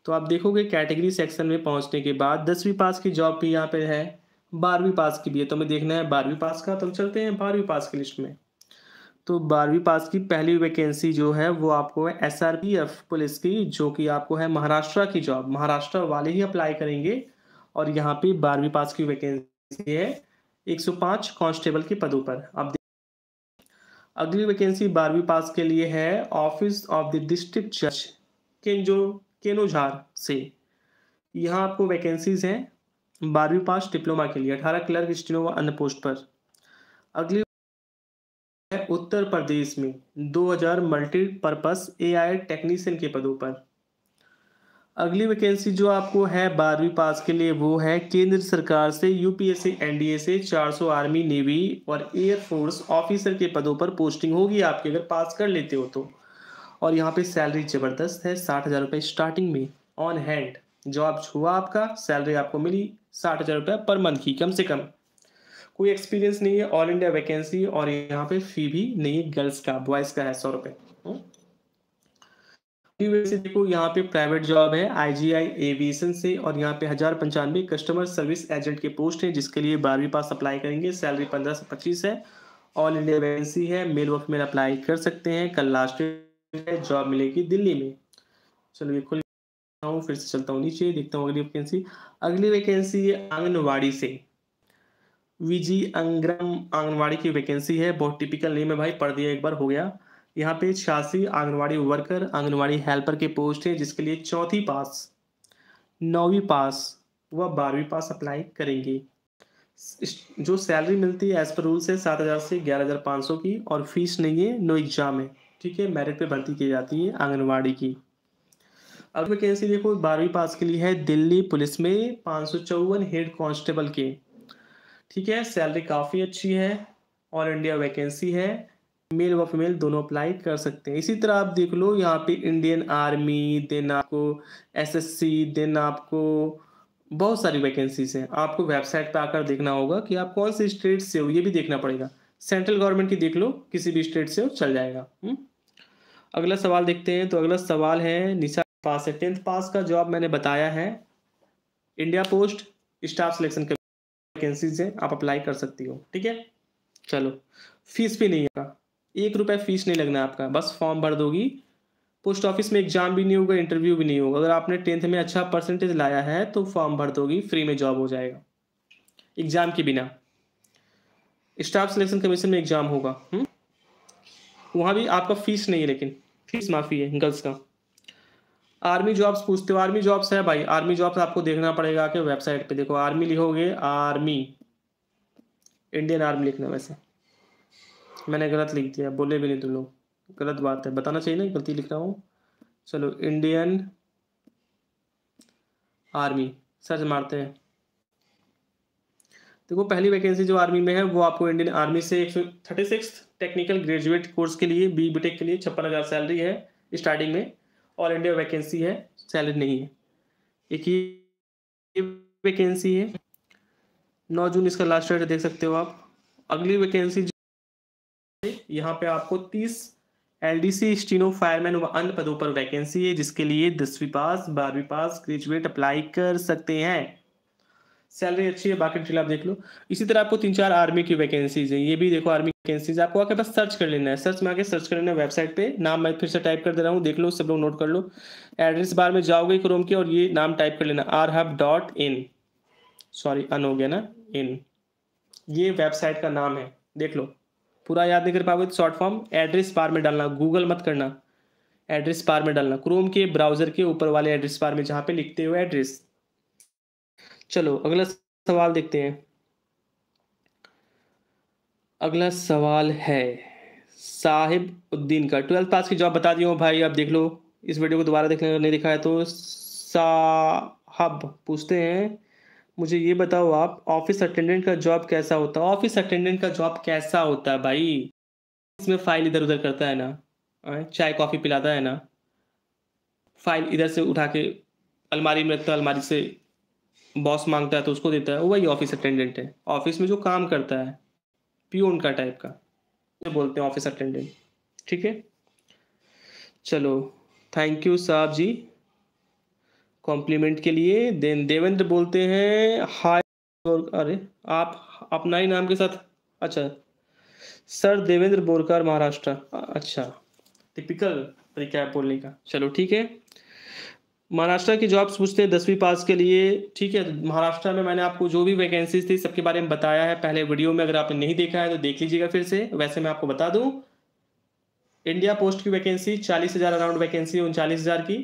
तो आप देखोगे कैटेगरी सेक्शन में पहुंचने के बाद दसवीं पास की जॉब भी यहाँ पे है बारहवीं पास की भी है तो हमें देखना है बारहवीं पास का तो चलते हैं बारहवीं पास की लिस्ट में तो बारहवीं पास की पहली वैकेंसी जो है वो आपको है S R P F police की जो कि आपको है महाराष्ट्र की जॉब महाराष्ट्र वाले ही अप्लाई करेंगे और यहाँ पे बारहवीं पास की वैकेंसी है 105 कांस्टेबल के पदों पर आप अगली वैकेंसी बारहवीं पास के लिए है ऑफिस ऑफ द डिस्ट्रिक्ट जज केंजो केनोझार से यहाँ आपको वैकेंसीज हैं बारहवीं पास डिप्लोमा के लिए अठारह क्लर्क स्टीनो व अन्य पोस्ट पर अगली है उत्तर प्रदेश में 2000 ए आई टेक्नीशियन के पदों पर अगली वैकेंसी जो आपको है बारहवीं पास के लिए वो है केंद्र सरकार से यूपीएससी एनडीए से 400 आर्मी नेवी और एयरफोर्स ऑफिसर के पदों पर पोस्टिंग होगी आपके अगर पास कर लेते हो तो और यहाँ पे सैलरी ज़बरदस्त है साठ हज़ार रुपये स्टार्टिंग में ऑन हैंड जॉब छुआ आपका सैलरी आपको मिली साठ हज़ार रुपये पर मंथ की कम से कम कोई एक्सपीरियंस नहीं है ऑल इंडिया वैकेंसी और यहाँ पे फी भी नहीं है गर्ल्स का बॉयज़ का है सौ रुपये वैसे देखो यहाँ पे प्राइवेट जॉब है आईजीआई एविएशन से और यहाँ पे हजार पंचानवे कस्टमर सर्विस एजेंट के पोस्ट है जिसके लिए बारहवीं पास अप्लाई करेंगे सैलरी पंद्रह से पच्चीस है ऑल इंडिया वैकेंसी है मेल वर्क में अप्लाई कर सकते हैं कल लास्ट डेट है जॉब मिलेगी दिल्ली में चलो ये खुल हूँ फिर से चलता हूँ नीचे देखता हूँ अगली वैकेंसी अगली वैकेंसी है आंगनवाड़ी से वीजी अंग्रम आंगनवाड़ी की वैकेंसी है बहुत टिपिकल नेम है भाई पढ़ दिया एक बार हो गया यहाँ पे छियासी आंगनवाड़ी वर्कर आंगनवाड़ी हेल्पर के पोस्ट हैं जिसके लिए चौथी पास नौवीं पास व बारहवीं पास अप्लाई करेंगे जो सैलरी मिलती है एज पर रूल से सात हज़ार से ग्यारह हज़ार पाँच सौ की और फीस नहीं है नो एग्ज़ाम है ठीक है मेरिट पे भर्ती की जाती है आंगनवाड़ी की अब वैकेंसी देखो बारहवीं पास के लिए है दिल्ली पुलिस में पाँच सौ चौवन हेड कॉन्स्टेबल के ठीक है सैलरी काफ़ी अच्छी है ऑल इंडिया वैकेंसी है मेल व फीमेल दोनों अप्लाई कर सकते हैं इसी तरह आप देख लो यहाँ पे इंडियन आर्मी देन आपको एसएससी देन आपको बहुत सारी वैकेंसीज हैं आपको वेबसाइट पर आकर देखना होगा कि आप कौन से स्टेट से हो ये भी देखना पड़ेगा सेंट्रल गवर्नमेंट की देख लो किसी भी स्टेट से हो चल जाएगा हुँ? हम्म? अगला सवाल देखते हैं तो अगला सवाल है निशा पास है टेंथ पास का जॉब मैंने बताया है इंडिया पोस्ट स्टाफ सिलेक्शन के वैकेंसीज है आप अप्लाई कर सकती हो ठीक है चलो फीस भी नहीं है एक रुपये फीस नहीं लगना आपका बस फॉर्म भर दोगी पोस्ट ऑफिस में एग्जाम भी नहीं होगा इंटरव्यू भी नहीं होगा अगर आपने टेंथ में अच्छा परसेंटेज लाया है तो फॉर्म भर दोगी फ्री में जॉब हो जाएगा एग्जाम के बिना स्टाफ सिलेक्शन कमीशन में एग्जाम होगा हुँ? हम्म। वहाँ भी आपका फीस नहीं है लेकिन फीस माफ़ी है गर्ल्स का आर्मी जॉब्स पूछते हो आर्मी जॉब्स है भाई आर्मी जॉब्स आपको देखना पड़ेगा कि वेबसाइट पे देखो आर्मी लिखोगे आर्मी इंडियन आर्मी लिखना वैसे मैंने गलत लिख दिया बोले भी नहीं तुम लोग गलत बात है बताना चाहिए ना गलती लिख रहा हूँ चलो इंडियन आर्मी सर्च मारते हैं देखो पहली वैकेंसी जो आर्मी में है वो आपको इंडियन आर्मी से एक thirty six technical graduate course के लिए बी बी के लिए छप्पन हज़ार सैलरी है स्टार्टिंग में ऑल इंडिया वैकेंसी है सैलरी नहीं है एक ही वैकेंसी है नौ जून इसका लास्ट डेट देख सकते हो आप अगली वैकेंसी यहाँ पे आपको तीस L D C steno fireman व अन्य पदों पर वैकेंसी है जिसके लिए दसवीं पास बारहवीं पास ग्रेजुएट अप्लाई कर सकते हैं सैलरी अच्छी है बाकी आप देख लो इसी तरह आपको तीन चार आर्मी की वैकेंसीज है ये भी देखो आर्मी की वैकेंसीज आपको आके बस सर्च कर लेना है सर्च में आके सर्च कर लेना है वेबसाइट पे नाम मैं फिर से टाइप कर दे रहा हूँ देख लो सब लोग नोट कर लो एड्रेस बार में जाओगे क्रोम के और ये नाम टाइप कर लेना R hub dot in sorry अन हो गया ना इन ये वेबसाइट का नाम है देख लो पूरा याद नहीं कर पाओगे तो शॉर्ट फॉर्म एड्रेस बार में डालना गूगल मत करना एड्रेस बार में डालना क्रोम के ब्राउजर के ऊपर वाले एड्रेस बार में जहाँ पे लिखते हो एड्रेस चलो अगला सवाल देखते हैं अगला सवाल है साहिब उद्दीन का ट्वेल्थ पास की जॉब बता दियो भाई आप देख लो इस वीडियो को दोबारा देखने नहीं दिखाया तो साहब पूछते हैं मुझे ये बताओ आप ऑफिस अटेंडेंट का जॉब कैसा होता है ऑफिस अटेंडेंट का जॉब कैसा होता है भाई इसमें फाइल इधर उधर करता है ना चाय कॉफ़ी पिलाता है ना फाइल इधर से उठा के अलमारी में रखता है अलमारी से बॉस मांगता है तो उसको देता है वही ऑफिस अटेंडेंट है ऑफिस में जो काम करता है प्यून का टाइप का बोलते हैं ऑफिस अटेंडेंट ठीक है चलो थैंक यू साहब जी कॉम्प्लीमेंट के लिए देन देवेंद्र बोलते हैं हाय अरे आप अपना ही नाम के साथ अच्छा सर देवेंद्र बोरकर महाराष्ट्र अच्छा टिपिकल तरीका है बोलने का चलो ठीक है महाराष्ट्र की जॉब्स पूछते हैं दसवीं पास के लिए ठीक है महाराष्ट्र में मैंने आपको जो भी वैकेंसीज थी सबके बारे में बताया है पहले वीडियो में अगर आपने नहीं देखा है तो देख लीजिएगा फिर से वैसे मैं आपको बता दूं इंडिया पोस्ट की वैकेंसी चालीस हज़ार अराउंड वैकेंसी उनचालीस हज़ार की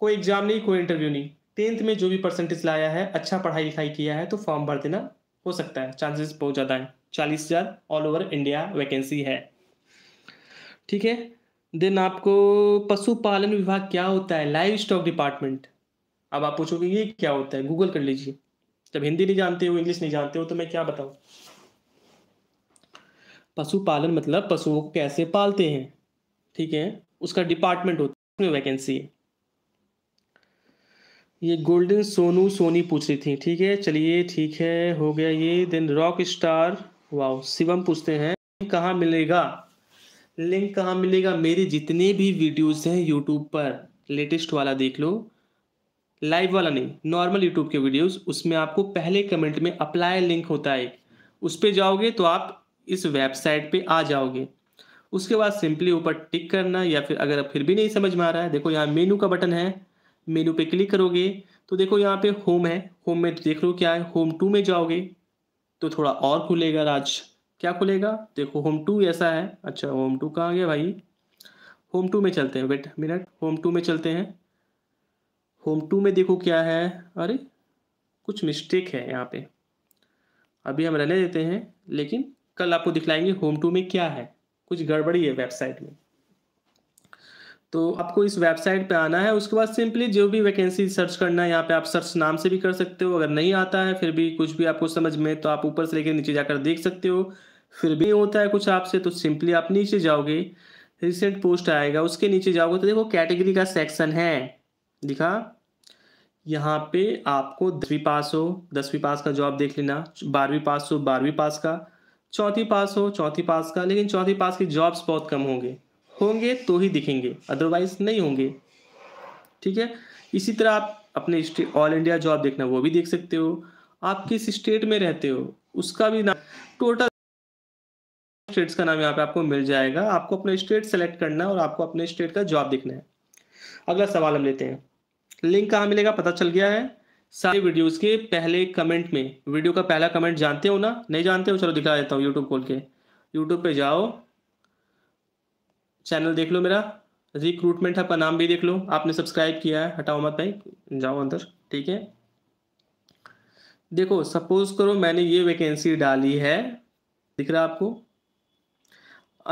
कोई एग्ज़ाम नहीं कोई इंटरव्यू नहीं टेंथ में जो भी परसेंटेज लाया है अच्छा पढ़ाई लिखाई किया है तो फॉर्म भर देना हो सकता है चांसेस बहुत ज़्यादा हैं चालीस हज़ार ऑल ओवर इंडिया वैकेंसी है ठीक है देन आपको पशुपालन विभाग क्या होता है लाइव स्टॉक डिपार्टमेंट अब आप पूछोगे ये क्या होता है गूगल कर लीजिए जब हिंदी नहीं जानते हो इंग्लिश नहीं जानते हो तो मैं क्या बताऊँ पशुपालन मतलब पशुओं को कैसे पालते हैं ठीक है उसका डिपार्टमेंट होता है उसमें वैकेंसी है ये गोल्डन सोनू सोनी पूछ रही थी ठीक है चलिए ठीक है हो गया ये then rock star wow Shivam पूछते हैं कहाँ मिलेगा लिंक कहाँ मिलेगा मेरे जितने भी वीडियोस हैं यूट्यूब पर लेटेस्ट वाला देख लो लाइव वाला नहीं नॉर्मल यूट्यूब के वीडियोस उसमें आपको पहले कमेंट में अप्लाई लिंक होता है उस पर जाओगे तो आप इस वेबसाइट पे आ जाओगे उसके बाद सिंपली ऊपर टिक करना या फिर अगर फिर भी नहीं समझ में आ रहा है देखो यहाँ मेनू का बटन है मेनू पे क्लिक करोगे तो देखो यहाँ पे होम है होम में देख लो क्या है होम टू में जाओगे तो थोड़ा और खुलेगा राज क्या खुलेगा देखो होम टू ऐसा है अच्छा होम टू कहाँ गया भाई होम टू में चलते हैं वेट मिनट होम टू में चलते हैं होम टू में देखो क्या है अरे कुछ मिस्टेक है यहाँ पे अभी हम रहने देते हैं लेकिन कल आपको दिखलाएंगे होम टू में क्या है कुछ गड़बड़ी है वेबसाइट में तो आपको इस वेबसाइट पे आना है उसके बाद सिंपली जो भी वैकेंसी सर्च करना है यहाँ पे आप सर्च नाम से भी कर सकते हो अगर नहीं आता है फिर भी कुछ भी आपको समझ में तो आप ऊपर से लेकर नीचे जाकर देख सकते हो फिर भी होता है कुछ आपसे तो सिंपली आप नीचे जाओगे रिसेंट पोस्ट आएगा उसके नीचे जाओगे तो देखो कैटेगरी का सेक्शन है दिखा यहाँ पे आपको दसवीं पास हो दसवीं पास का जॉब देख लेना बारहवीं पास हो बारहवीं पास का चौथी पास हो चौथी पास का लेकिन चौथी पास की जॉब्स बहुत कम होंगे होंगे तो ही दिखेंगे अदरवाइज नहीं होंगे ठीक है इसी तरह आप अपने ऑल इंडिया जॉब देखना वो भी देख सकते हो आप किस स्टेट में रहते हो उसका भी नाम टोटल स्टेट्स का नाम यहाँ पे आपको मिल जाएगा आपको अपने स्टेट सेलेक्ट करना है और आपको अपने स्टेट का जॉब देखना है अगला सवाल हम लेते हैं लिंक कहाँ मिलेगा पता चल गया है सारे वीडियोस के पहले कमेंट में वीडियो का पहला कमेंट जानते हो ना नहीं जानते हो चलो दिखा देता हूँ यूट्यूब खोल के यूट्यूब पे जाओ चैनल देख लो मेरा रिक्रूटमेंट हब का नाम भी देख लो आपने सब्सक्राइब किया है हटाओ मत भाई जाओ अंदर ठीक है देखो सपोज करो मैंने ये वैकेंसी डाली है दिख रहा है आपको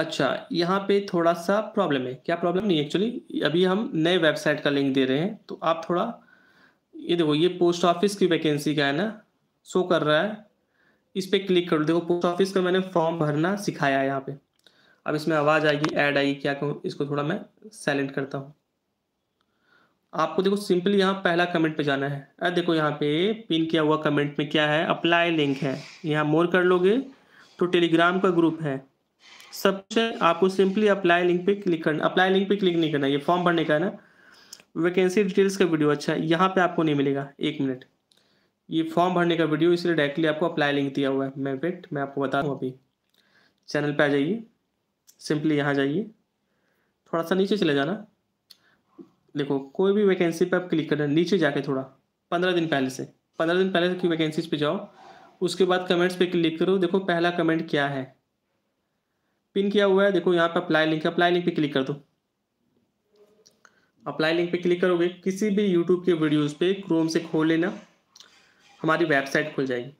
अच्छा यहाँ पे थोड़ा सा प्रॉब्लम है क्या प्रॉब्लम नहीं एक्चुअली अभी हम नए वेबसाइट का लिंक दे रहे हैं तो आप थोड़ा ये देखो ये पोस्ट ऑफिस की वैकेंसी का है ना शो कर रहा है इस पर क्लिक कर देखो पोस्ट ऑफिस का मैंने फॉर्म भरना सिखाया है यहाँ पर अब इसमें आवाज़ आएगी ऐड आएगी क्या कहूँ इसको थोड़ा मैं साइलेंट करता हूँ आपको देखो सिंपली यहाँ पहला कमेंट पे जाना है अरे देखो यहाँ पे पिन किया हुआ कमेंट में क्या है अप्लाई लिंक है यहाँ मोर कर लोगे तो टेलीग्राम का ग्रुप है सब कुछ आपको सिंपली अप्लाई लिंक पे क्लिक करना अप्लाई लिंक पे क्लिक नहीं करना ये फॉर्म भरने का है ना वैकेंसी डिटेल्स का वीडियो अच्छा है यहाँ पे आपको नहीं मिलेगा एक मिनट ये फॉर्म भरने का वीडियो इसलिए डायरेक्टली आपको अप्लाई लिंक दिया हुआ है मैं वेट मैं आपको बता दूँ अभी चैनल पर आ जाइए सिंपली यहाँ जाइए थोड़ा सा नीचे चले जाना देखो कोई भी वैकेंसी पे आप क्लिक करना नीचे जाके थोड़ा पंद्रह दिन पहले से पंद्रह दिन पहले की वैकेंसीज पे जाओ उसके बाद कमेंट्स पे क्लिक करो देखो पहला कमेंट क्या है पिन किया हुआ है देखो यहाँ पे अप्लाई लिंक अप्लाई लिंक पे क्लिक कर दो अप्लाई लिंक पे क्लिक करोगे किसी भी यूट्यूब के वीडियोज़ पे क्रोम से खोल लेना हमारी वेबसाइट खुल जाएगी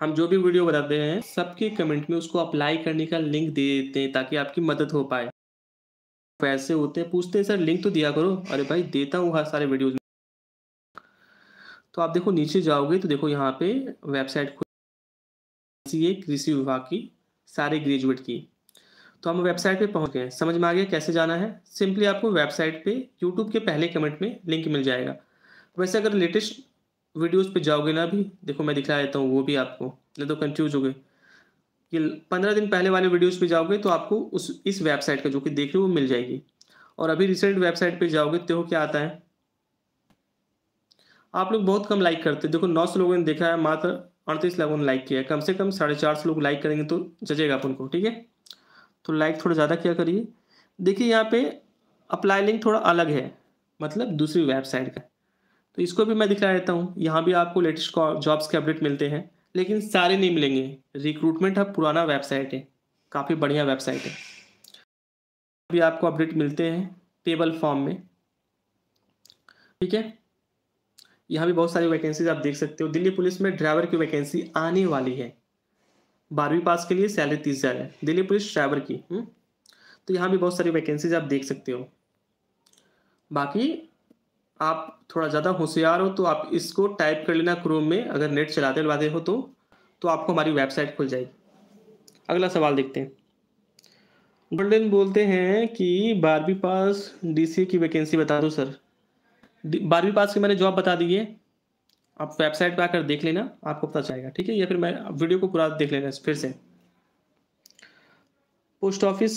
हम जो भी वीडियो बताते हैं सबके कमेंट में उसको अप्लाई करने का लिंक दे देते हैं ताकि आपकी मदद हो पाए पैसे होते हैं पूछते हैं सर लिंक तो दिया करो अरे भाई देता हूँ हर सारे वीडियोज में तो आप देखो नीचे जाओगे तो देखो यहाँ पे वेबसाइट खुल कृषि विभाग की सारे ग्रेजुएट की तो हम वेबसाइट पे पहुंच गए समझ में आ गया कैसे जाना है सिंपली आपको वेबसाइट पे यूट्यूब के पहले कमेंट में लिंक मिल जाएगा वैसे अगर लेटेस्ट वीडियोस पे जाओगे ना अभी देखो मैं दिखा देता हूँ वो भी आपको नहीं तो कंफ्यूज हो गए ये पंद्रह दिन पहले वाले वीडियोस पे जाओगे तो आपको उस इस वेबसाइट का जो कि देख रहे हो वो मिल जाएगी और अभी रिसेंट वेबसाइट पे जाओगे तो क्या आता है आप लोग बहुत कम लाइक करते देखो नौ सौ लोगों ने देखा है मात्र अड़तीस लोगों ने लाइक किया है कम से कम साढ़े चार सौ लोग लाइक करेंगे तो जजेगा अपन को ठीक है तो लाइक थोड़ा ज़्यादा क्या करिए देखिए यहाँ पे अप्लाई लिंक थोड़ा अलग है मतलब दूसरी वेबसाइट का तो इसको भी मैं दिखा देता हूँ यहाँ भी आपको लेटेस्ट जॉब्स के अपडेट मिलते हैं लेकिन सारे नहीं मिलेंगे रिक्रूटमेंट हब पुराना वेबसाइट है काफ़ी बढ़िया वेबसाइट है भी आपको अपडेट मिलते हैं टेबल फॉर्म में ठीक है यहाँ भी बहुत सारी वैकेंसीज आप देख सकते हो दिल्ली पुलिस में ड्राइवर की वैकेंसी आने वाली है बारहवीं पास के लिए सैलरी तीस हज़ार है दिल्ली पुलिस ड्राइवर की हुँ? हम्म। तो यहाँ भी बहुत सारी वैकेंसीज आप देख सकते हो बाकी आप थोड़ा ज़्यादा होशियार हो तो आप इसको टाइप कर लेना क्रोम में अगर नेट चलाते चलाते हो तो तो आपको हमारी वेबसाइट खुल जाएगी अगला सवाल देखते हैं गोल्डन बोलते हैं कि बारहवीं पास डीसी की वैकेंसी बता दो सर बारहवीं पास की मैंने जॉब बता दी है आप वेबसाइट पर आकर देख लेना आपको पता चलेगा ठीक है या फिर मैं वीडियो को पूरा देख लेना फिर से पोस्ट ऑफिस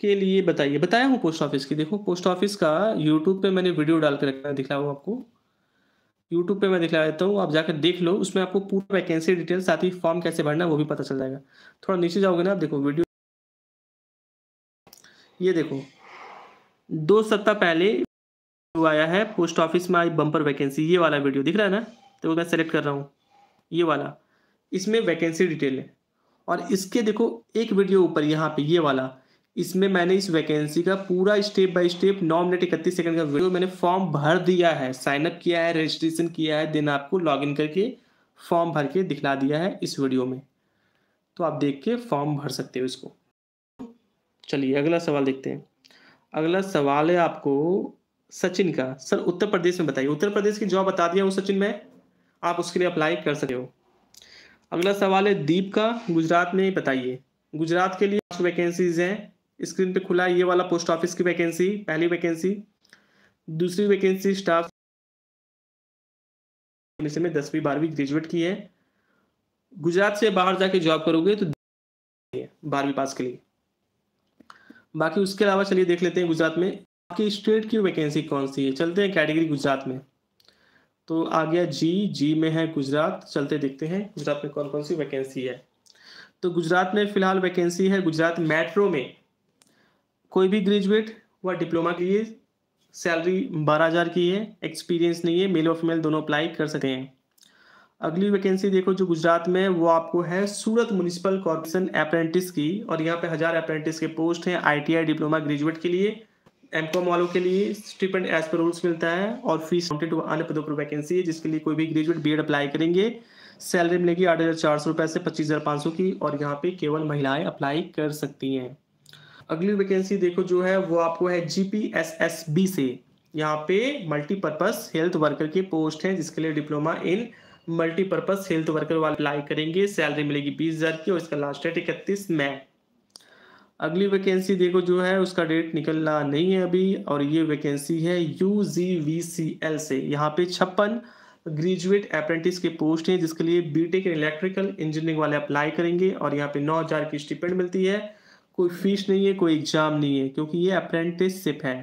के लिए बताइए बताया हूँ पोस्ट ऑफिस की देखो पोस्ट ऑफिस का यूट्यूब पे मैंने वीडियो डाल के रखा है दिखला हूँ आपको यूट्यूब पे मैं दिखला देता हूँ आप जाकर देख लो उसमें आपको पूरा वैकेंसी डिटेल साथ ही फॉर्म कैसे भरना है वो भी पता चल जाएगा थोड़ा नीचे जाओगे ना आप देखो वीडियो ये देखो दो सप्ताह पहले आया है पोस्ट ऑफिस में आई बम्पर वैकेंसी ये वाला वीडियो दिख रहा है ना तो मैं सेलेक्ट कर रहा हूँ ये वाला इसमें वैकेंसी डिटेल है और इसके देखो एक वीडियो ऊपर यहाँ पे ये वाला इसमें मैंने इस वैकेंसी का पूरा स्टेप बाय स्टेप नौ मिनट इकतीस सेकंड का वीडियो मैंने फॉर्म भर दिया है साइन अप किया है रजिस्ट्रेशन किया है देन आपको लॉगिन करके फॉर्म भर के दिखला दिया है इस वीडियो में तो आप देख के फॉर्म भर सकते हो इसको चलिए अगला सवाल देखते हैं अगला सवाल है आपको सचिन का सर उत्तर प्रदेश में बताइए उत्तर प्रदेश की जॉब बता दिया हूँ सचिन में आप उसके लिए अप्लाई कर सकते हो अगला सवाल है दीप का गुजरात में बताइए गुजरात के लिए वैकेंसीज हैं स्क्रीन पे खुला ये वाला पोस्ट ऑफिस की वैकेंसी पहली वैकेंसी दूसरी वैकेंसी स्टाफ में दसवीं बारहवीं ग्रेजुएट की है गुजरात से बाहर जाके जॉब करोगे तो बारहवीं पास के लिए बाकी उसके अलावा चलिए देख लेते हैं गुजरात में आपकी स्टेट की वैकेंसी कौन सी है चलते हैं कैटेगरी गुजरात में तो आ गया जी जी में है गुजरात चलते देखते हैं गुजरात में कौन कौन सी वैकेंसी है तो गुजरात में फिलहाल वैकेंसी है गुजरात मेट्रो में कोई भी ग्रेजुएट व डिप्लोमा के लिए सैलरी बारह हज़ार की है एक्सपीरियंस नहीं है मेल और फीमेल दोनों अप्लाई कर सकते हैं अगली वैकेंसी देखो जो गुजरात में वो आपको है सूरत म्यूनिसिपल कॉर्पोरेशन अप्रेंटिस की और यहाँ पे हज़ार अप्रेंटिस के पोस्ट हैं आई डिप्लोमा ग्रेजुएट के लिए एम कॉम वालों के लिए स्टिपेंड एज पर रूल्स मिलता है और फीस काउंटेड अन्य पदों पर वैकेंसी है जिसके लिए कोई भी ग्रेजुएट बी अप्लाई करेंगे सैलरी मिलेगी आठ हज़ार चार सौ रुपये से पच्चीस हज़ार पाँच सौ की और यहाँ पे केवल महिलाएं अप्लाई कर सकती हैं अगली वैकेंसी देखो जो है वो आपको है जीपीएसएसबी से यहाँ पे मल्टीपर्पज हेल्थ वर्कर की पोस्ट है जिसके लिए diploma in multipurpose health worker वाले अप्लाई करेंगे सैलरी मिलेगी बीस हजार की और इसका लास्ट डेट इकतीस मई अगली वैकेंसी देखो जो है उसका डेट निकलना नहीं है अभी और ये वैकेंसी है U G V C L से यहाँ पे छप्पन ग्रेजुएट अप्रेंटिस के पोस्ट है जिसके लिए बीटेक इलेक्ट्रिकल इंजीनियरिंग वाले अप्लाई करेंगे और यहाँ पे नौ हज़ार की स्टिपेंड मिलती है कोई फीस नहीं है कोई एग्ज़ाम नहीं है क्योंकि ये अप्रेंटिसशिप है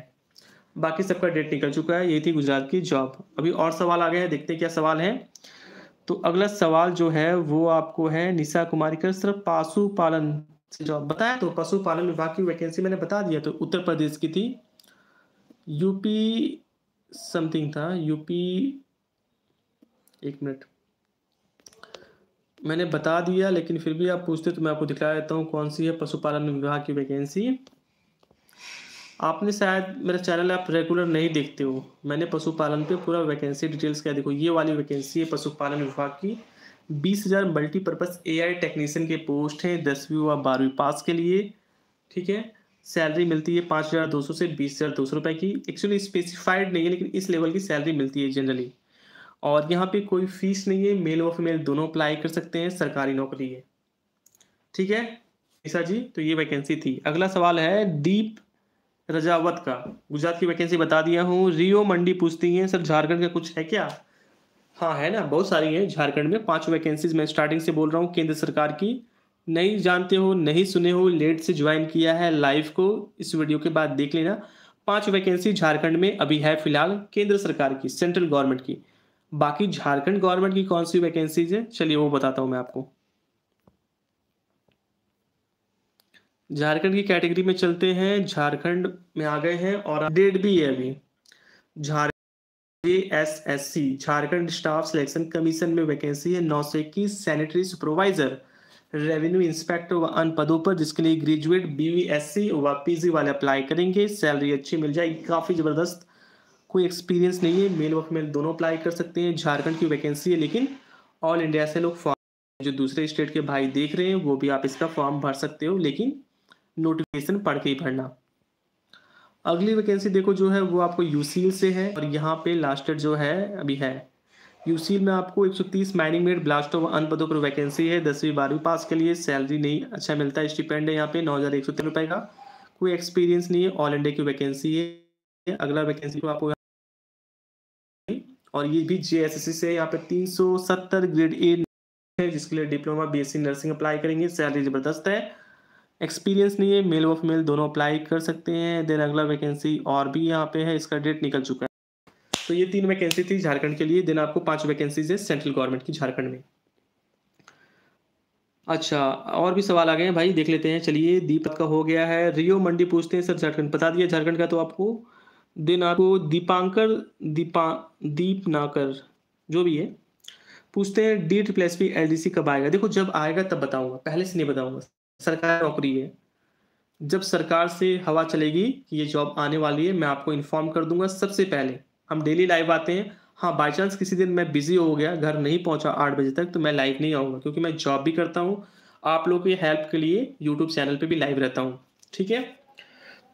बाकी सबका डेट निकल चुका है ये थी गुजरात की जॉब अभी और सवाल आ गए हैं देखते हैं क्या सवाल है तो अगला सवाल जो है वो आपको है निशा कुमारी का सिर्फ पशुपालन से जॉब बताया तो पशुपालन विभाग की वैकेंसी मैंने बता दिया तो उत्तर प्रदेश की थी यूपी समथिंग था यूपी एक मिनट मैंने बता दिया लेकिन फिर भी आप पूछते तो मैं आपको दिखा देता हूँ कौन सी है पशुपालन विभाग की वैकेंसी आपने शायद मेरा चैनल आप रेगुलर नहीं देखते हो मैंने पशुपालन पे पूरा वैकेंसी डिटेल्स क्या देखो ये वाली वैकेंसी है पशुपालन विभाग की बीस हज़ार मल्टीपर्पज़ ए आई टेक्नीशियन के पोस्ट हैं दसवीं व बारहवीं पास के लिए ठीक है सैलरी मिलती है पाँच हज़ार दो सौ से बीस हज़ार दो सौ रुपये की एक्चुअली स्पेसिफाइड नहीं है लेकिन इस लेवल की सैलरी मिलती है जनरली और यहाँ पे कोई फीस नहीं है मेल और फीमेल दोनों अप्लाई कर सकते हैं सरकारी नौकरी है ठीक है ईसा जी तो ये वैकेंसी थी अगला सवाल है दीप रजावत का गुजरात की वैकेंसी बता दिया हूँ रियो मंडी पूछती हैं सर झारखंड का कुछ है क्या हाँ है ना बहुत सारी हैं झारखंड में पांच वैकेंसीज मैं स्टार्टिंग से बोल रहा हूँ केंद्र सरकार की नहीं जानते हो नहीं सुने हो लेट से ज्वाइन किया है लाइव को इस वीडियो के बाद देख लेना पांच वैकेंसी झारखंड में अभी है फिलहाल केंद्र सरकार की सेंट्रल गवर्नमेंट की बाकी झारखंड गवर्नमेंट की कौन सी वैकेंसीज है चलिए वो बताता हूँ मैं आपको झारखंड की कैटेगरी में चलते हैं झारखंड में आ गए हैं और डेट भी है अभी Jharkhand S S C Jharkhand staff selection commission में वैकेंसी है नौ सौ इक्कीस सैनिटरी सुपरवाइजर रेवेन्यू इंस्पेक्टर व अन्य पदों पर जिसके लिए ग्रेजुएट बीवीएससी व पीजी वाले अप्लाई करेंगे सैलरी अच्छी मिल जाएगी काफ़ी ज़बरदस्त कोई एक्सपीरियंस नहीं है मेल और फीमेल दोनों अप्लाई कर सकते हैं झारखंड की वैकेंसी है लेकिन ऑल इंडिया से लोग फॉर्म जो दूसरे स्टेट के भाई देख रहे हैं वो भी आप इसका फॉर्म भर सकते हो लेकिन नोटिफिकेशन पढ़ के ही भरना अगली वैकेंसी देखो जो है वो आपको यूसील से है और यहाँ पे लास्ट जो है अभी है यूसील में आपको 130 माइनिंग मेड ब्लास्ट ऑफ अन्य पदों पर वैकेंसी है दसवीं बारहवीं पास के लिए सैलरी नहीं अच्छा मिलता है स्टिपेंड है यहाँ पे नौ हज़ार एक सौ रुपए का कोई एक्सपीरियंस नहीं है ऑल इंडिया की वैकेंसी है अगला वैकेंसी को आपको और ये भी जे से यहाँ पे तीन सौ सत्तर ग्रेड ए है जिसके लिए diploma B S C nursing apply करेंगे सैलरी ज़बरदस्त है एक्सपीरियंस नहीं है मेल ऑफ मेल दोनों अप्लाई कर सकते हैं देन अगला वैकेंसी और भी यहाँ पे है इसका डेट निकल चुका है तो ये तीन वैकेंसी थी झारखंड के लिए देन आपको पांच वैकेंसीज है सेंट्रल गवर्नमेंट की झारखंड में अच्छा और भी सवाल आ गए हैं भाई देख लेते हैं चलिए दीपक का हो गया है रियो मंडी पूछते हैं सर झारखंड बता दिया झारखंड का तो आपको देन आपको दीपांकर दीपा दीपनाकर जो भी है पूछते हैं डी प्लस पी एल कब आएगा देखो जब आएगा तब बताऊंगा पहले से नहीं बताऊंगा सरकार नौकरी है जब सरकार से हवा चलेगी कि ये जॉब आने वाली है मैं आपको इन्फॉर्म कर दूंगा सबसे पहले हम डेली लाइव आते हैं हाँ बाई चांस किसी दिन मैं बिजी हो गया घर नहीं पहुंचा आठ बजे तक तो मैं लाइव नहीं आऊँगा क्योंकि मैं जॉब भी करता हूँ आप लोगों की हेल्प के लिए यूट्यूब चैनल पर भी लाइव रहता हूँ ठीक है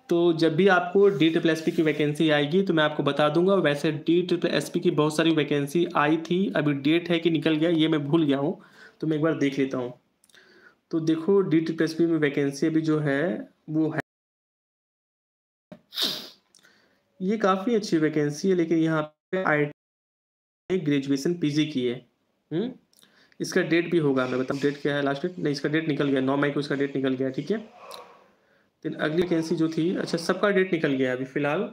तो जब भी आपको डी ट्रिपल एस पी की वैकेंसी आएगी तो मैं आपको बता दूंगा वैसे डी ट्रिपल एस पी की बहुत सारी वैकेंसी आई थी अभी डेट है कि निकल गया ये मैं भूल गया हूँ तो मैं एक बार देख लेता हूँ तो देखो डी ट्रिपल एस पी में वैकेंसी अभी जो है वो है ये काफ़ी अच्छी वैकेंसी है लेकिन यहाँ पे आई ग्रेजुएसन पी की है हुँ? हम्म? इसका डेट भी होगा मैं बताऊँ डेट क्या है लास्ट डेट नहीं इसका डेट निकल गया नौ मई को इसका डेट निकल गया ठीक है देन अगली वैकेंसी जो थी अच्छा सबका डेट निकल गया अभी फिलहाल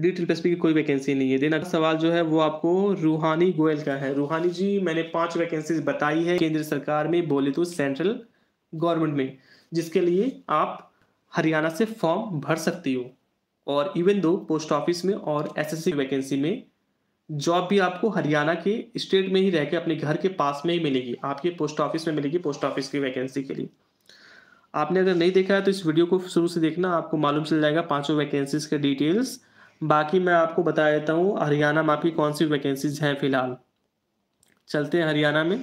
डी ट्रिपल की कोई वैकेंसी नहीं है देन अगला सवाल जो है वो आपको रूहानी गोयल का है रूहानी जी मैंने पांच वैकेंसीज बताई है केंद्र सरकार में बोले तो सेंट्रल गवर्नमेंट में जिसके लिए आप हरियाणा से फॉर्म भर सकती हो और इवन दो पोस्ट ऑफिस में और एस वैकेंसी में जॉब भी आपको हरियाणा के स्टेट में ही रह के अपने घर के पास में ही मिलेगी आपके पोस्ट ऑफिस में मिलेगी पोस्ट ऑफिस की वैकेंसी के लिए आपने अगर नहीं देखा है तो इस वीडियो को शुरू से देखना आपको मालूम चल जाएगा पांचों वैकेंसीज के डिटेल्स बाकी मैं आपको बता देता हूँ हरियाणा में आपकी कौन सी वैकेंसीज हैं फिलहाल चलते हैं हरियाणा में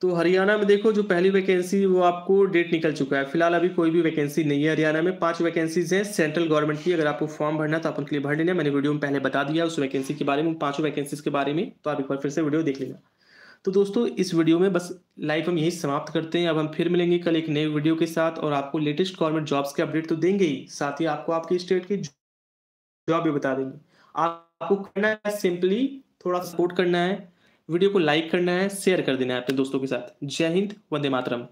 तो हरियाणा में देखो जो पहली वैकेंसी वो आपको डेट निकल चुका है फिलहाल अभी कोई भी वैकेंसी नहीं है हरियाणा में पांच वैकेंसीज हैं सेंट्रल गवर्नमेंट की अगर आपको फॉर्म भरना तो आप उनके लिए भर लेना मैंने वीडियो में पहले बता दिया उस वैकेंसी के बारे में पांचों वैकेंसीज के बारे में तो आप एक बार फिर से वीडियो देख लेना तो दोस्तों इस वीडियो में बस लाइव हम यही समाप्त करते हैं अब हम फिर मिलेंगे कल एक नए वीडियो के साथ और आपको लेटेस्ट गवर्नमेंट जॉब्स के अपडेट तो देंगे ही साथ ही आपको आपके स्टेट की जॉब भी बता देंगे आपको करना है सिंपली थोड़ा सपोर्ट करना है वीडियो को लाइक करना है शेयर कर देना है अपने दोस्तों के साथ जय हिंद वंदे मातरम